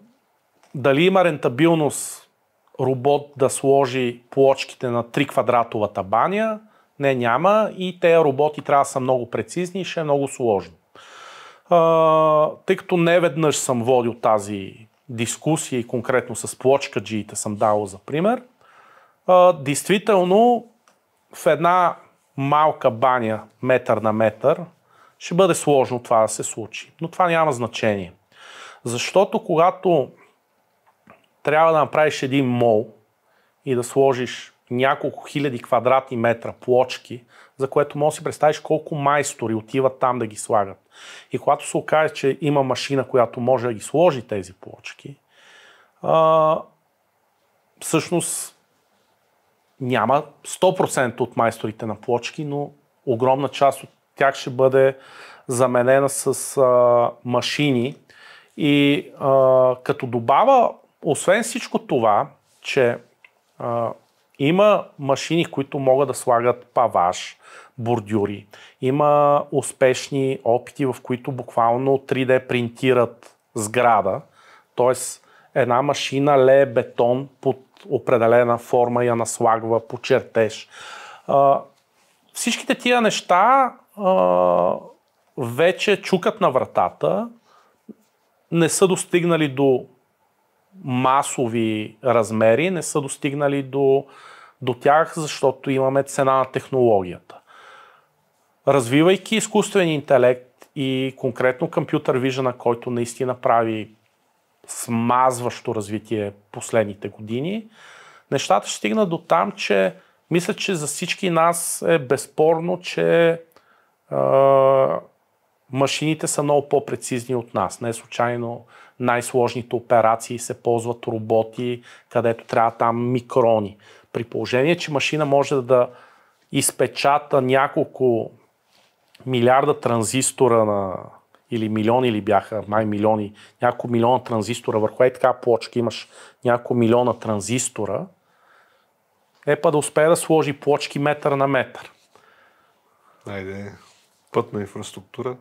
дали има рентабилност робот да сложи плочките на 3 квадратовата баня? Не, няма. И те роботи трябва да са много прецизни и ще е много сложно. А, тъй като не веднъж съм водил тази дискусия и конкретно с плочкаджиите съм давал за пример, а, действително в една малка баня, метър на метър, ще бъде сложно това да се случи. Но това няма значение. Защото когато трябва да направиш един мол и да сложиш няколко хиляди квадратни метра плочки за което може да си представиш колко майстори отиват там да ги слагат. И когато се окаже, че има машина, която може да ги сложи тези плочки, а, всъщност няма 100% от майсторите на плочки, но огромна част от тях ще бъде заменена с а, машини. И а, като добава, освен всичко това, че а, има машини, които могат да слагат паваж, бордюри. Има успешни опити, в които буквално 3D принтират сграда. т.е. една машина лее бетон под определена форма, я наслагва по чертеж. Всичките тия неща вече чукат на вратата, не са достигнали до масови размери, не са достигнали до до тях, защото имаме цена на технологията. Развивайки изкуствен интелект и конкретно компютър вижена, който наистина прави смазващо развитие последните години, нещата ще стигнат до там, че мисля, че за всички нас е безспорно, че е, машините са много по-прецизни от нас. Не е случайно най-сложните операции се ползват роботи, където трябва там микрони при положение, че машина може да изпечата няколко милиарда транзистора на или милиони ли бяха, май милиони, няколко милиона транзистора, върху е така плочка имаш няколко милиона транзистора, е па да успее да сложи плочки метър на метър. Айде, пътна инфраструктура.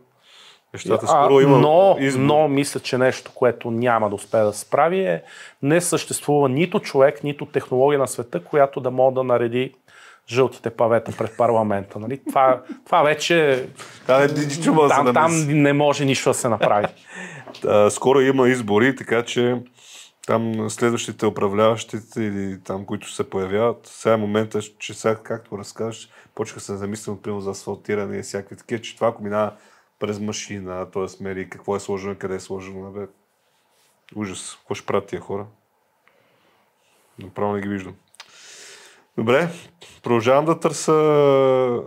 Нещата скоро има но, избор. но мисля, че нещо, което няма да успее да се справи е не съществува нито човек, нито технология на света, която да може да нареди жълтите павета пред парламента. Нали? Това, това вече... Та, е там, да там не може нищо да се направи. Скоро има избори, така че там следващите управляващите или там, които се появяват, сега е момента, че сега, както разкажеш, почка се замислям, примерно, за асфалтиране и всякакви такива, че това, ако минава през машина, т.е. мери какво е сложено, къде е сложено. Бе. Ужас. Какво ще правят тия хора? Направо не ги виждам. Добре, продължавам да търся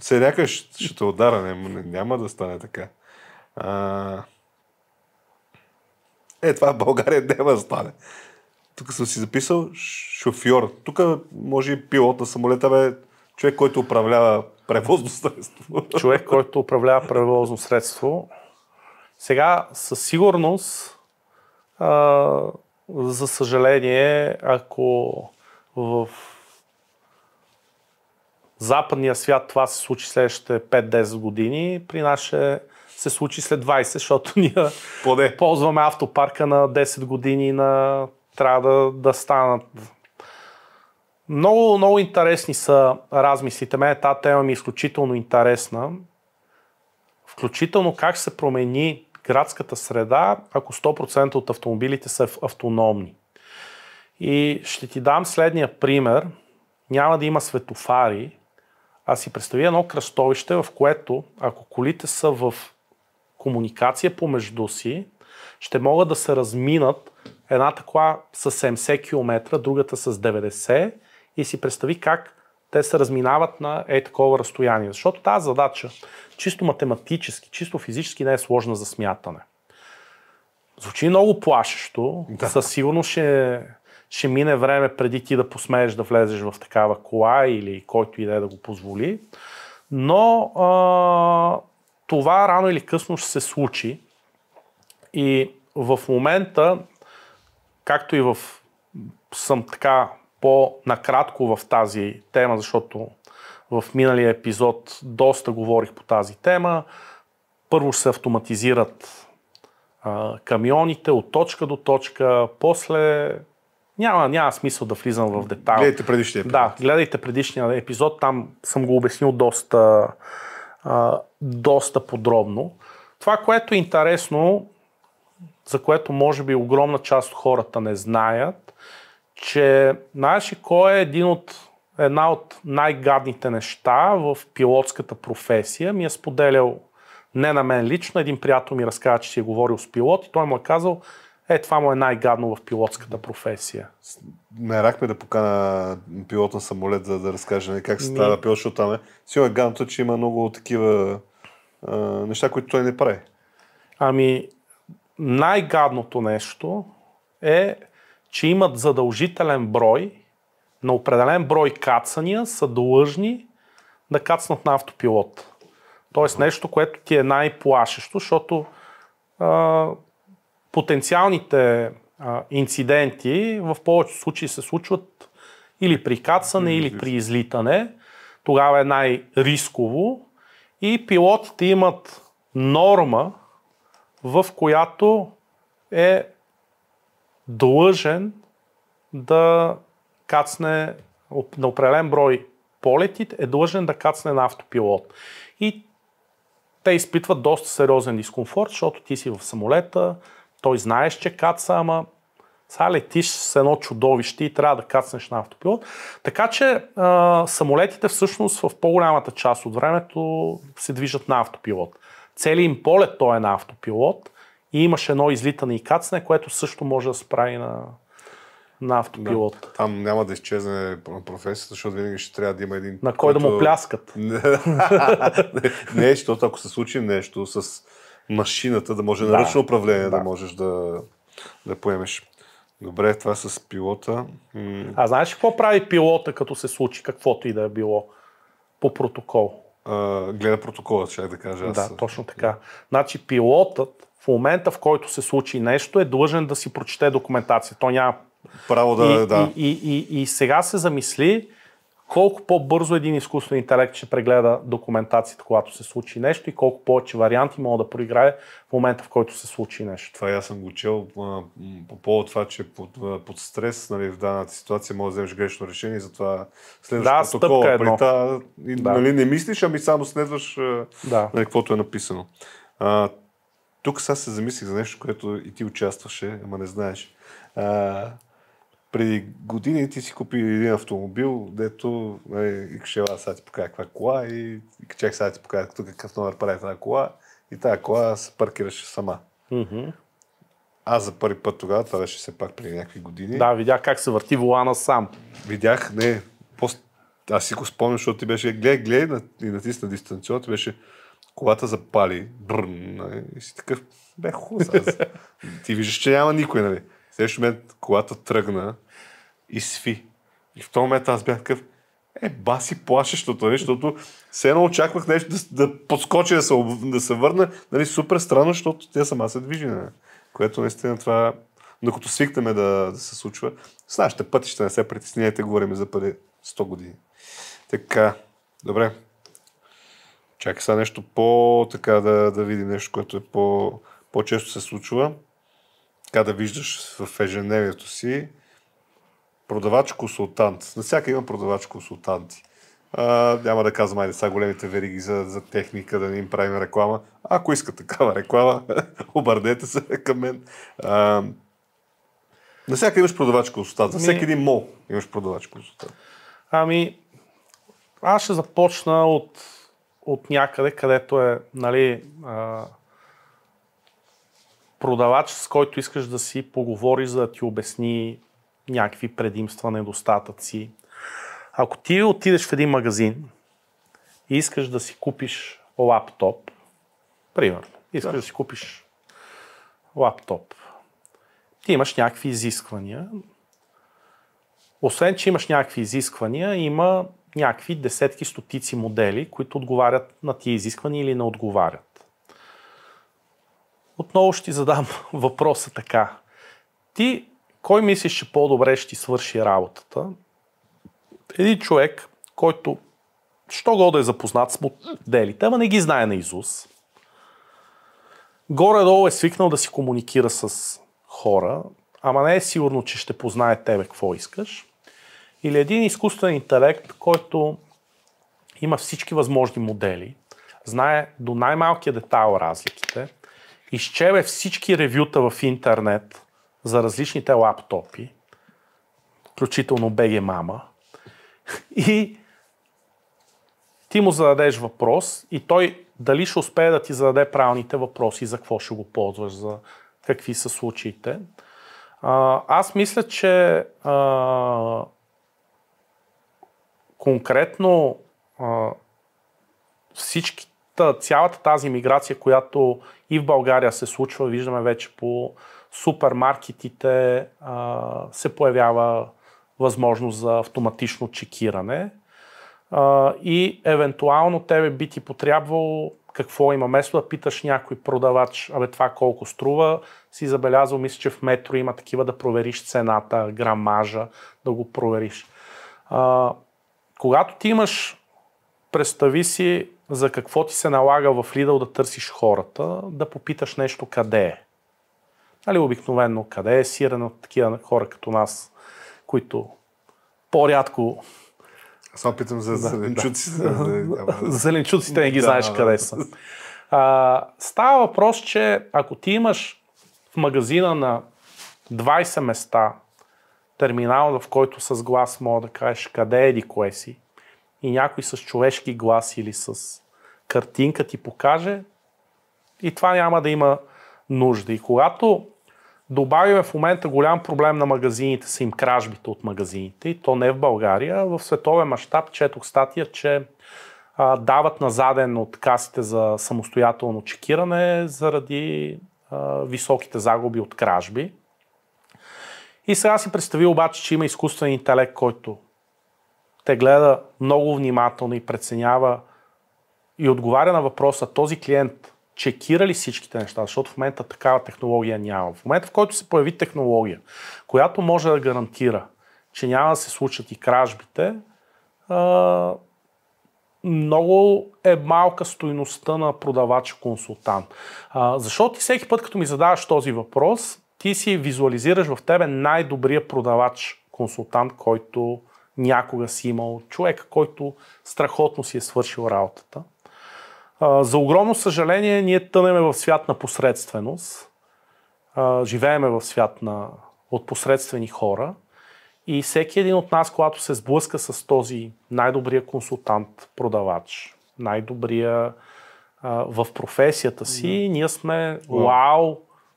Седяка ще, ще те удара, не, няма да стане така. А... Е, това в България няма да стане. Тук съм си записал шофьор. Тук може и пилот на самолета, бе, човек, който управлява превозно средство. Човек, който управлява превозно средство. Сега със сигурност, а, за съжаление, ако в западния свят това се случи следващите 5-10 години, при наше се случи след 20, защото ние Поде. ползваме автопарка на 10 години на трябва да, да станат много, много интересни са размислите. Мен тази тема ми е изключително интересна. Включително как се промени градската среда, ако 100% от автомобилите са автономни. И ще ти дам следния пример. Няма да има светофари, а си представи едно кръстовище, в което, ако колите са в комуникация помежду си, ще могат да се разминат едната кола с 70 км, другата с 90 и си представи как те се разминават на е такова разстояние. Защото тази задача чисто математически, чисто физически не е сложна за смятане. Звучи много плашещо. Да. Със сигурност ще, ще мине време преди ти да посмееш да влезеш в такава кола или който иде, да е да го позволи. Но а, това рано или късно ще се случи. И в момента, както и в съм така по-накратко в тази тема, защото в миналия епизод доста говорих по тази тема. Първо ще се автоматизират а, камионите от точка до точка, после няма, няма смисъл да влизам в детайл. Гледайте предишния епизод. Да, гледайте предишния епизод, там съм го обяснил доста, а, доста подробно. Това, което е интересно, за което може би огромна част от хората не знаят, че знаеш ли кой е един от, една от най-гадните неща в пилотската професия? Ми е споделял не на мен лично, един приятел ми разказа, че си е говорил с пилот и той му е казал, е, това му е най-гадно в пилотската професия. Мерахме да покана пилот на самолет, за да, разкаже нали, как се става Ми... пилот, защото там е. Сигурно е гадното, че има много такива а, неща, които той не прави. Ами, най-гадното нещо е че имат задължителен брой, на определен брой кацания са длъжни да кацнат на автопилот. Тоест нещо, което ти е най-плашещо, защото а, потенциалните а, инциденти в повечето случаи се случват или при кацане, или при излитане. Тогава е най-рисково. И пилотите имат норма, в която е длъжен да кацне на определен брой полети, е длъжен да кацне на автопилот. И те изпитват доста сериозен дискомфорт, защото ти си в самолета, той знаеш, че каца, ама сега летиш с едно чудовище и трябва да кацнеш на автопилот. Така че а, самолетите всъщност в по-голямата част от времето се движат на автопилот. Цели им полет той е на автопилот и имаше едно излитане и кацане, което също може да справи на, на автопилот. Да, там няма да изчезне професията, защото винаги ще трябва да има един... На кой който... да му пляскат. не, защото ако се случи нещо с машината, да може да, наръчно управление да. да можеш да, да поемеш. Добре, това е с пилота. А знаеш какво прави пилота, като се случи каквото и да е било по протокол? А, гледа протокола, ще да кажа. Аз. Да, точно така. Значи пилотът в момента, в който се случи нещо, е длъжен да си прочете документация. Той няма право да. И, да. И, и, и, и сега се замисли колко по-бързо един изкуствен интелект ще прегледа документацията, когато се случи нещо и колко повече варианти мога да проиграе в момента, в който се случи нещо. Това аз съм го чел по повод това, че под, под стрес нали, в даната ситуация може да вземеш грешно решение, затова следваш да, протокола. Е та, и, да. нали, не мислиш, ами само следваш да. нали, каквото е написано. А, тук сега се замислих за нещо, което и ти участваше, ама не знаеш. А, преди години ти си купи един автомобил, дето нали, и кашела, сега ти покажа каква кола и, и чак сега ти покажа тук какъв номер прави тази кола и тази кола се паркираше сама. Mm-hmm. Аз за първи път тогава, това беше все пак преди някакви години. Да, видях как се върти волана сам. Видях, не, пост... аз си го спомням, защото ти беше гледай, гледай и натисна дистанционно, ти беше колата запали. Брн, нали, И си такъв, бе, хубаво. Ти виждаш, че няма никой, нали? В следващия момент колата тръгна и сви. И в този момент аз бях такъв, е, баси плашещото, нали? защото все едно очаквах нещо да, да подскочи, да се, да се върна. Нали, супер странно, защото тя сама се движи. Нали? Което наистина това, докато свикнем да, да се случва, с нашите пътища не се притесняйте, говорим за преди 100 години. Така, добре, Чакай сега нещо по... така да, да видим нещо, което е по... по-често се случва. Така да виждаш в ежедневието си. Продавач-консултант. На всяка има продавач-консултанти. А, няма да казвам, айде сега големите вериги за, за техника, да не им правим реклама. Ако иска такава реклама, обърнете се към мен. А, на всяка имаш продавач-консултант. За всеки един мол имаш продавач-консултант. Ами, аз ще започна от от някъде, където е нали, а, продавач, с който искаш да си поговори, за да ти обясни някакви предимства, недостатъци. Ако ти отидеш в един магазин и искаш да си купиш лаптоп, примерно, искаш да, да си купиш лаптоп, ти имаш някакви изисквания. Освен, че имаш някакви изисквания, има някакви десетки, стотици модели, които отговарят на тия изисквания или не отговарят. Отново ще ти задам въпроса така. Ти кой мислиш, че по-добре ще ти свърши работата? Един човек, който що го да е запознат с моделите, ама не ги знае на Изус. Горе-долу е свикнал да си комуникира с хора, ама не е сигурно, че ще познае тебе какво искаш. Или един изкуствен интелект, който има всички възможни модели, знае до най-малкия детайл разликите, изчебе всички ревюта в интернет за различните лаптопи, включително BG Mama, и ти му зададеш въпрос и той дали ще успее да ти зададе правилните въпроси, за какво ще го ползваш, за какви са случаите. аз мисля, че а, конкретно а, всички, цялата тази миграция, която и в България се случва, виждаме вече по супермаркетите, а, се появява възможност за автоматично чекиране. А, и евентуално тебе би ти потрябвало какво има. Место да питаш някой продавач, абе това колко струва, си забелязал, мисля, че в метро има такива да провериш цената, грамажа, да го провериш. А, когато ти имаш, представи си за какво ти се налага в Лидъл да търсиш хората, да попиташ нещо къде е. Нали, обикновено къде е сирен от такива хора като нас, които по-рядко само питам за да, зеленчуците. Да. да. зеленчуците не ги да, знаеш да, къде да. са. А, става въпрос, че ако ти имаш в магазина на 20 места терминал, в който с глас мога да кажеш къде е ли кое си и някой с човешки глас или с картинка ти покаже и това няма да има нужда. И когато добавим в момента голям проблем на магазините са им кражбите от магазините, и то не в България, в световен мащаб четох статия, че а, дават назаден от касите за самостоятелно чекиране заради а, високите загуби от кражби. И сега си представи обаче, че има изкуствен интелект, който те гледа много внимателно и преценява и отговаря на въпроса този клиент чекира ли всичките неща, защото в момента такава технология няма. В момента, в който се появи технология, която може да гарантира, че няма да се случат и кражбите, много е малка стоиността на продавач-консултант. Защото всеки път, като ми задаваш този въпрос, ти си визуализираш в тебе най-добрия продавач, консултант, който някога си имал, човек, който страхотно си е свършил работата. За огромно съжаление, ние тънеме в свят на посредственост, живееме в свят на, от посредствени хора и всеки един от нас, когато се сблъска с този най-добрия консултант, продавач, най-добрия в професията си, ние сме вау,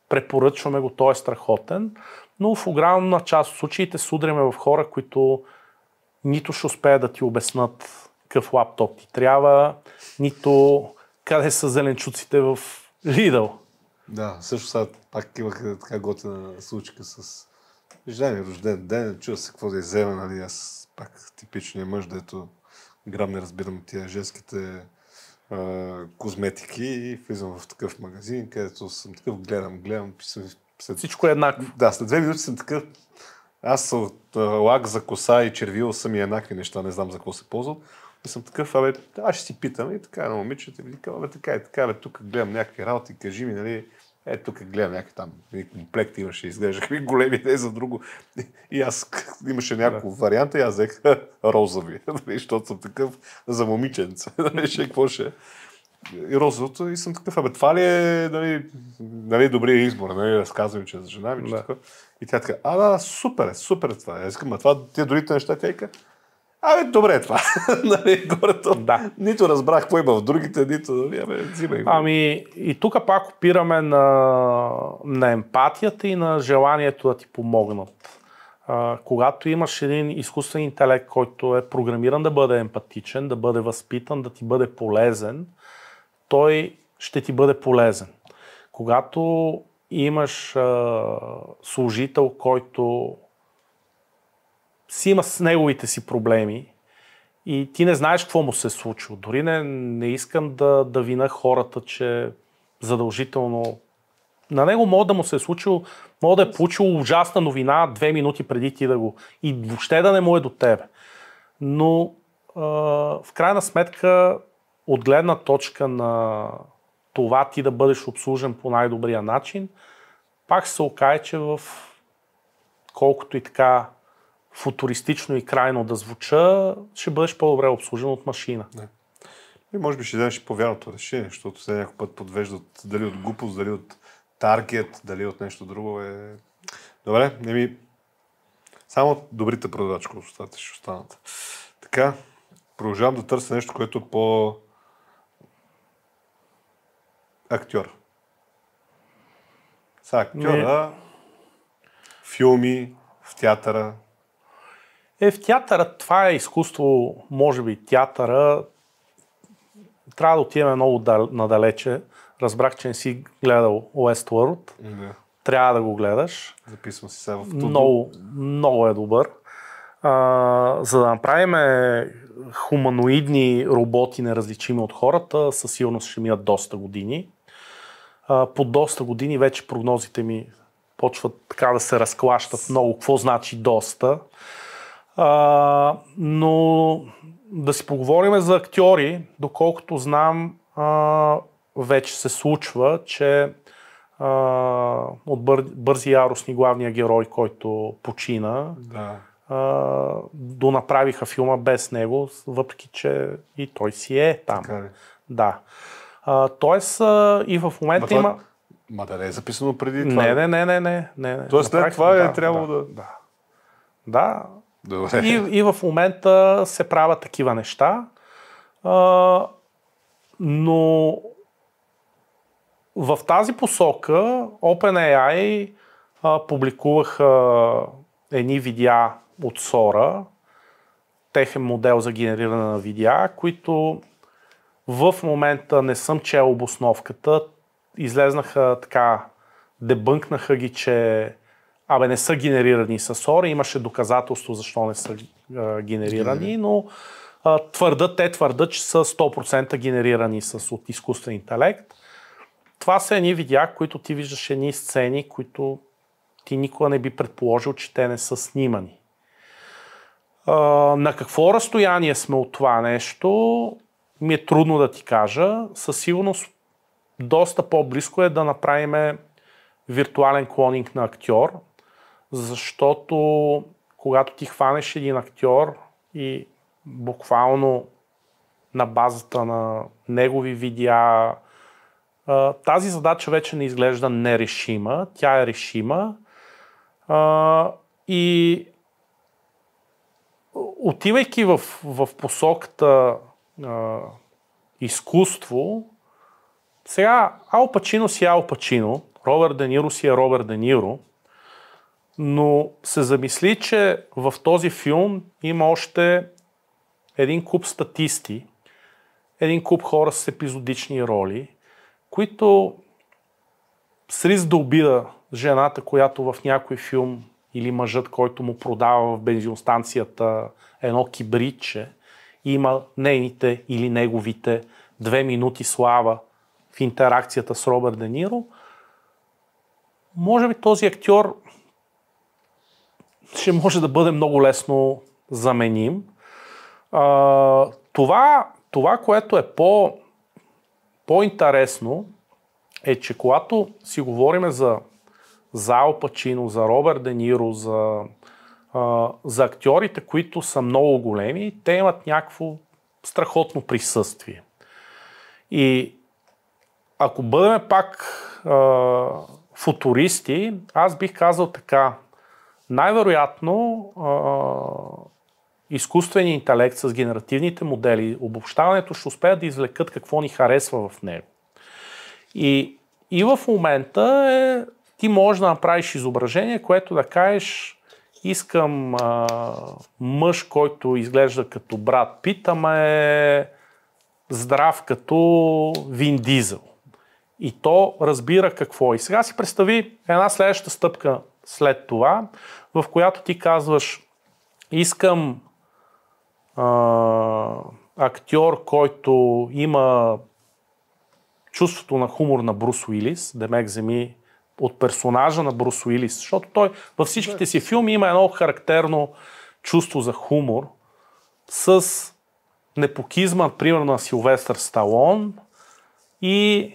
препоръчваме го, той е страхотен, но в огромна част от случаите судриме в хора, които нито ще успеят да ти обяснат какъв лаптоп ти трябва, нито къде са зеленчуците в Lidl. Да, също сега пак имах така готина случка с Виждай ми рожден ден, чува се какво да изема нали, аз пак типичният мъж, дето грам не разбирам тия женските козметики и влизам в такъв магазин, където съм такъв, гледам, гледам. След... Всичко е еднакво. Да, след две минути съм такъв. Аз от а, лак за коса и червило съм и еднакви неща, не знам за какво се ползвам. И съм такъв, абе, аз ще си питам и така на момичета, ми вика, абе, така и така, бе, тук гледам някакви работи, кажи ми, нали, е, тук е, гледам някакви там комплекти имаше, изглеждах ми големи идеи за друго. И аз имаше няколко да. варианта и аз взех розови, нали, защото съм такъв за момиченце. Нали, ще какво ще и розовото и съм такъв, абе, това ли е нали, нали, добрия избор, нали, разказвам, че е за жена ми, че да. така. И тя така, а да, супер е, супер е това. Аз искам, а това, тия другите неща, тя Абе, добре е това. нали, горето, да. Нито разбрах какво има в другите, нито... Нали, абе, взимай Ами, и тук пак опираме на, на емпатията и на желанието да ти помогнат. А, когато имаш един изкуствен интелект, който е програмиран да бъде емпатичен, да бъде възпитан, да ти бъде полезен, той ще ти бъде полезен. Когато имаш а, служител, който си има с неговите си проблеми и ти не знаеш какво му се е случило. Дори не, не искам да, да вина хората, че задължително на него мога да му се е случило, мога да е получил ужасна новина две минути преди ти да го... И въобще да не му е до тебе. Но а, в крайна сметка, от гледна точка на това ти да бъдеш обслужен по най-добрия начин, пак се окаже, че в колкото и така футуристично и крайно да звуча, ще бъдеш по-добре обслужен от машина. Да. И може би ще вземеш по-вярното решение, защото се някой път подвеждат дали от глупост, дали от таргет, дали от нещо друго. Е... Добре, не ми... Само добрите продавачи, които ще останат. Така, продължавам да търся нещо, което е по актьор. Са актьора, не... филми, в театъра, е, в театъра това е изкуство, може би театъра. Трябва да отиваме много надалече. Разбрах, че не си гледал Westworld. Не. Трябва да го гледаш. Записвам си сега в Туду. Много, много е добър. А, за да направим хуманоидни роботи, неразличими от хората, със сигурност ще минат доста години. А, по доста години вече прогнозите ми почват така да се разклащат много. Какво значи доста? А, но да си поговорим за актьори, доколкото знам, а, вече се случва, че а, от бър, бързи яростни главния герой, който почина, да. а, донаправиха филма без него, въпреки че и той си е там. Така ли? Да. А, тоест а, и в момента има... Ма да не е записано преди това. Не, не, не, не, не. не. Тоест след това е да, е трябвало да... Да. да. да. Добре. И, и в момента се правят такива неща. А, но в тази посока OpenAI а, публикуваха едни видеа от Сора, техен модел за генериране на видеа, които в момента не съм чел обосновката. Излезнаха така, дебънкнаха ги, че абе не са генерирани с ОР, имаше доказателство защо не са а, генерирани, но а, твърдат, те твърдат, че са 100% генерирани с, от изкуствен интелект. Това са едни видеа, които ти виждаш едни сцени, които ти никога не би предположил, че те не са снимани. А, на какво разстояние сме от това нещо, ми е трудно да ти кажа. Със сигурност доста по-близко е да направим виртуален клонинг на актьор, защото когато ти хванеш един актьор и буквално на базата на негови видеа, тази задача вече не изглежда нерешима, тя е решима. И отивайки в, в посоката а, изкуство, сега Ал Пачино си е Ал Пачино, Робърт Де Ниро си е Робърт Де Ниро, но се замисли, че в този филм има още един куп статисти, един куп хора с епизодични роли, които с риск да обида жената, която в някой филм или мъжът, който му продава в бензиностанцията едно кибриче, има нейните или неговите две минути слава в интеракцията с Робърт Де Ниро, може би този актьор ще може да бъде много лесно заменим. А, това, това, което е по, по-интересно, е, че когато си говорим за Зао Пачино, за Робърт Де Ниро, за, а, за актьорите, които са много големи, те имат някакво страхотно присъствие. И ако бъдем пак а, футуристи, аз бих казал така, най-вероятно изкуственият интелект с генеративните модели, обобщаването ще успеят да извлекат какво ни харесва в него. И, и в момента е, ти можеш да направиш изображение, което да кажеш искам а, мъж, който изглежда като брат Пит, ама е здрав като Вин Дизел. И то разбира какво. Е. И сега си представи една следваща стъпка след това в която ти казваш, искам а, актьор, който има чувството на хумор на Брус Уилис, Демек Земи от персонажа на Брус Уилис, защото той във всичките си филми има едно характерно чувство за хумор с непокизма, примерно на Силвестър Сталон и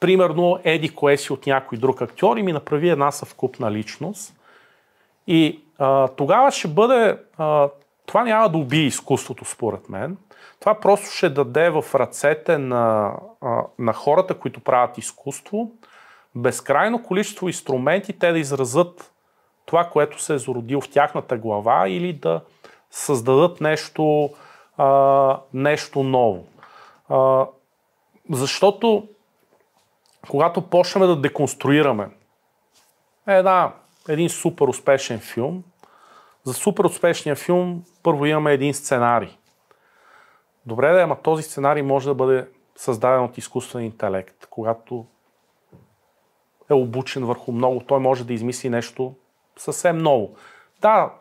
примерно Еди Коеси от някой друг актьор и ми направи една съвкупна личност. И а, тогава ще бъде, а, това няма да убие изкуството според мен, това просто ще даде в ръцете на, а, на хората, които правят изкуство, безкрайно количество инструменти те да изразят това, което се е зародил в тяхната глава или да създадат нещо, а, нещо ново. А, защото когато почнем да деконструираме е една един супер успешен филм. За супер успешния филм първо имаме един сценарий. Добре да е, ама този сценарий може да бъде създаден от изкуствен интелект, когато е обучен върху много, той може да измисли нещо съвсем ново. Да,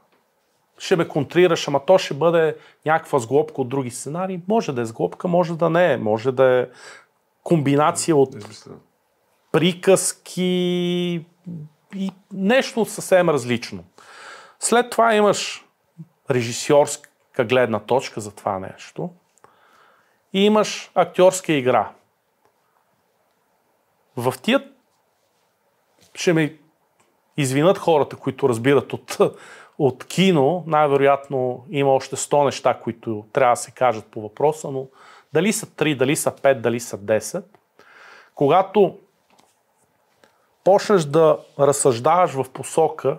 ще ме контрираш, ама то ще бъде някаква сглобка от други сценарии. Може да е сглобка, може да не е. Може да е комбинация от приказки, и нещо съвсем различно. След това имаш режисьорска гледна точка за това нещо и имаш актьорска игра. В тия ще ми извинат хората, които разбират от, от кино. Най-вероятно има още 100 неща, които трябва да се кажат по въпроса, но дали са 3, дали са 5, дали са 10. Когато почнеш да разсъждаваш в посока,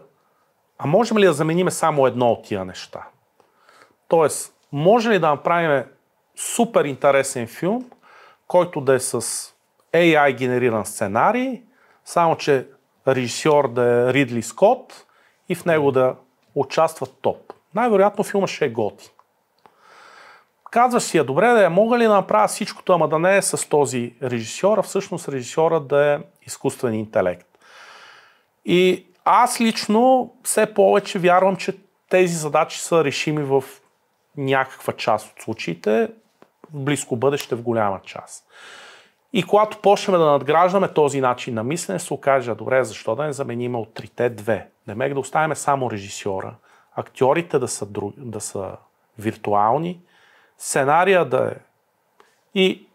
а можем ли да замениме само едно от тия неща? Тоест, може ли да направим супер интересен филм, който да е с AI генериран сценарий, само че режисьор да е Ридли Скотт и в него да участват топ. Най-вероятно филма ще е готи. Казваш си, е добре да е, мога ли да направя всичкото, ама да не е с този режисьор, а всъщност режисьора да е изкуствен интелект. И аз лично все повече вярвам, че тези задачи са решими в някаква част от случаите, в близко бъдеще в голяма част. И когато почнем да надграждаме този начин на мислене, се окаже, добре, защо да не заменим от трите две? Демек да оставяме само режисьора, актьорите да са, друг, да са виртуални, сценария да е. И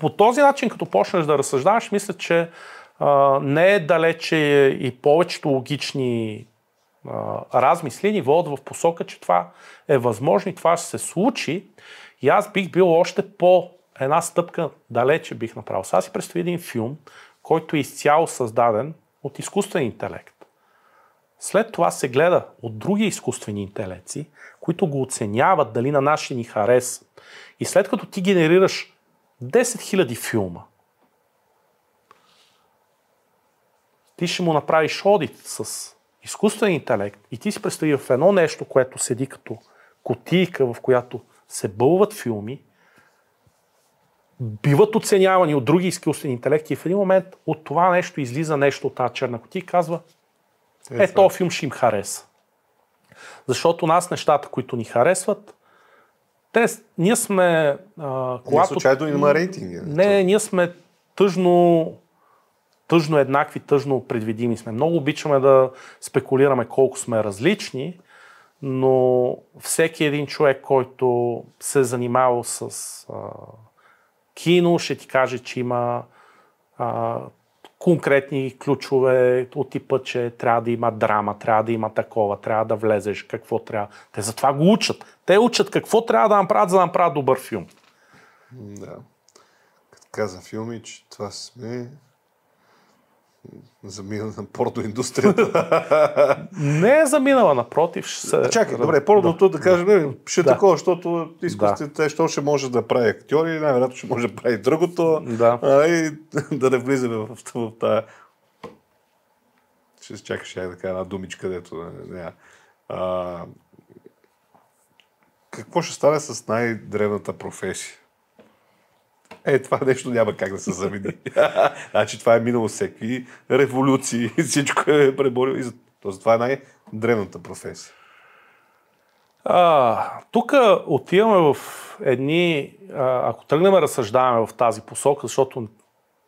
по този начин, като почнеш да разсъждаваш, мисля, че а, не е далече и повечето логични а, размисли ни водят в посока, че това е възможно и това ще се случи. И аз бих бил още по една стъпка далече бих направил. Сега си представи един филм, който е изцяло създаден от изкуствен интелект. След това се гледа от други изкуствени интелекти, които го оценяват дали на наши ни харес. И след като ти генерираш 10 000 филма, ти ще му направиш одит с изкуствен интелект и ти си представи в едно нещо, което седи като котийка, в която се бълват филми, биват оценявани от други изкуствени интелекти и в един момент от това нещо излиза нещо от тази черна котия и казва е, е, е този филм ще им хареса. Защото нас нещата, които ни харесват, те, ние сме... А, когато... Не случайно има рейтинги. Не, ние сме тъжно тъжно еднакви, тъжно предвидими сме. Много обичаме да спекулираме колко сме различни, но всеки един човек, който се е занимавал с а, кино, ще ти каже, че има а, конкретни ключове от типа, че трябва да има драма, трябва да има такова, трябва да влезеш, какво трябва. Те затова го учат. Те учат какво трябва да направят, за да направят добър филм. Да. Като каза филми, че това сме замина на портоиндустрията. не е заминала, напротив. Ще се... Чакай, добре, порното да, да кажем, да. Нали, ще да. такова, защото изкуствите, да. Е, що ще може да прави актьори, най-вероятно ще може да прави другото, да. А, и да не влизаме в, в, в тая... Ще чакаш я така една думичка, дето не, не, а, какво ще стане с най-древната професия? Е, това нещо няма как да се замени. значи това е минало всеки революции, всичко е преборило. Тоест, това е най-древната професия. А, тук отиваме в едни, ако тръгнем разсъждаваме в тази посока, защото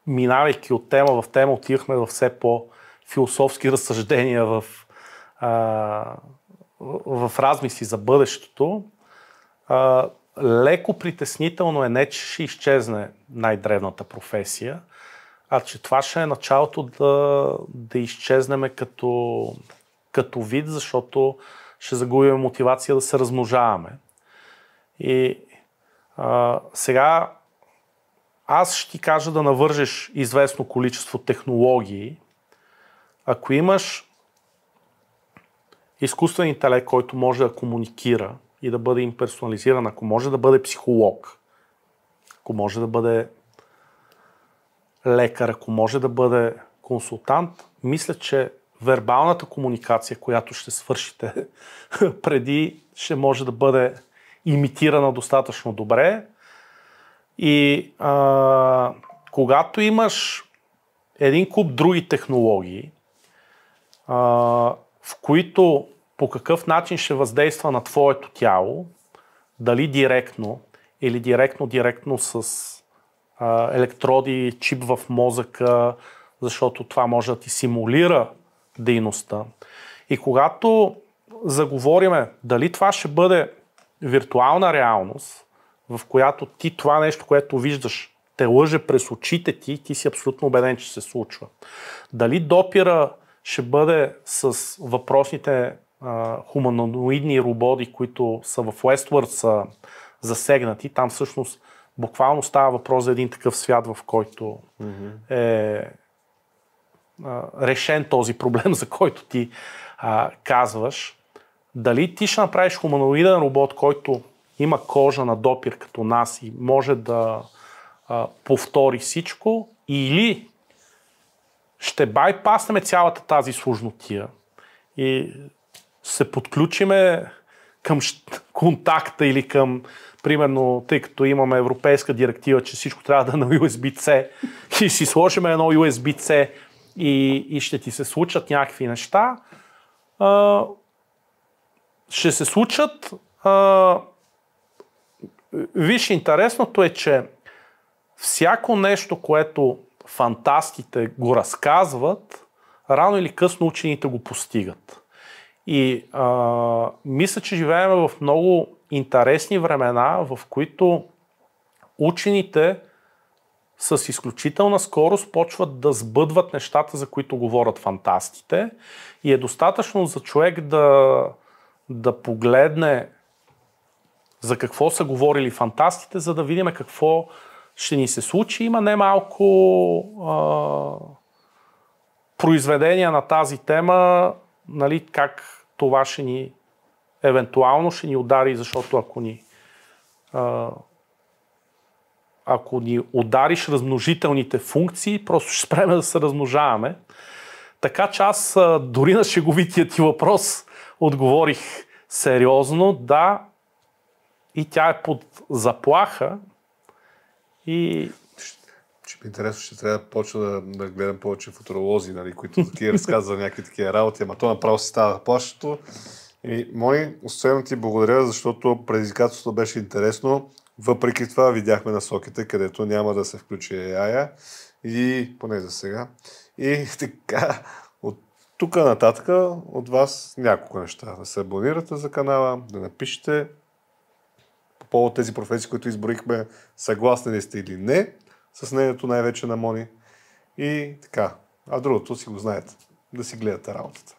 минавайки от тема в тема, отивахме в все по-философски разсъждения в, а, в размисли за бъдещето. А, леко притеснително е не, че ще изчезне най-древната професия, а че това ще е началото да, да изчезнем като, като вид, защото ще загубим мотивация да се размножаваме. И а, сега аз ще ти кажа да навържеш известно количество технологии. Ако имаш изкуствен интелект, който може да комуникира, и да бъде им персонализиран. Ако може да бъде психолог, ако може да бъде лекар, ако може да бъде консултант, мисля, че вербалната комуникация, която ще свършите преди, ще може да бъде имитирана достатъчно добре. И а, когато имаш един куп други технологии, а, в които по какъв начин ще въздейства на твоето тяло, дали директно или директно-директно с а, електроди, чип в мозъка, защото това може да ти симулира дейността. И когато заговориме дали това ще бъде виртуална реалност, в която ти това нещо, което виждаш, те лъже през очите ти, ти си абсолютно убеден, че се случва. Дали допира ще бъде с въпросните хуманоидни роботи, които са в Westward, са засегнати. Там всъщност буквално става въпрос за един такъв свят, в който mm-hmm. е а, решен този проблем, за който ти а, казваш. Дали ти ще направиш хуманоиден робот, който има кожа на допир като нас и може да а, повтори всичко, или ще байпаснем цялата тази сложнотия и се подключиме към контакта или към, примерно, тъй като имаме европейска директива, че всичко трябва да е на USB-C и си сложим едно USB-C и, и ще ти се случат някакви неща, а, ще се случат. А, виж, интересното е, че всяко нещо, което фантастите го разказват, рано или късно учените го постигат. И а, мисля, че живеем в много интересни времена, в които учените с изключителна скорост почват да сбъдват нещата, за които говорят фантастите. И е достатъчно за човек да, да погледне за какво са говорили фантастите, за да видим какво ще ни се случи. Има немалко а, произведения на тази тема, нали, как това ще ни, евентуално ще ни удари, защото ако ни, а, ако ни удариш размножителните функции, просто ще спреме да се размножаваме. Така че аз а, дори на шеговития ти въпрос отговорих сериозно, да, и тя е под заплаха и ще ми е интересно, ще трябва да почна да, да гледам повече футуролози, нали, които такива е разказват някакви такива работи, ама то направо се става плащето. И, мои, особено ти благодаря, защото предизвикателството беше интересно. Въпреки това видяхме насоките, където няма да се включи ai и поне за сега. И така, от тук нататък от вас няколко неща. Да се абонирате за канала, да напишете по повод тези професии, които изброихме, съгласни ли сте или не с мнението най-вече на Мони. И така. А другото си го знаете. Да си гледате работата.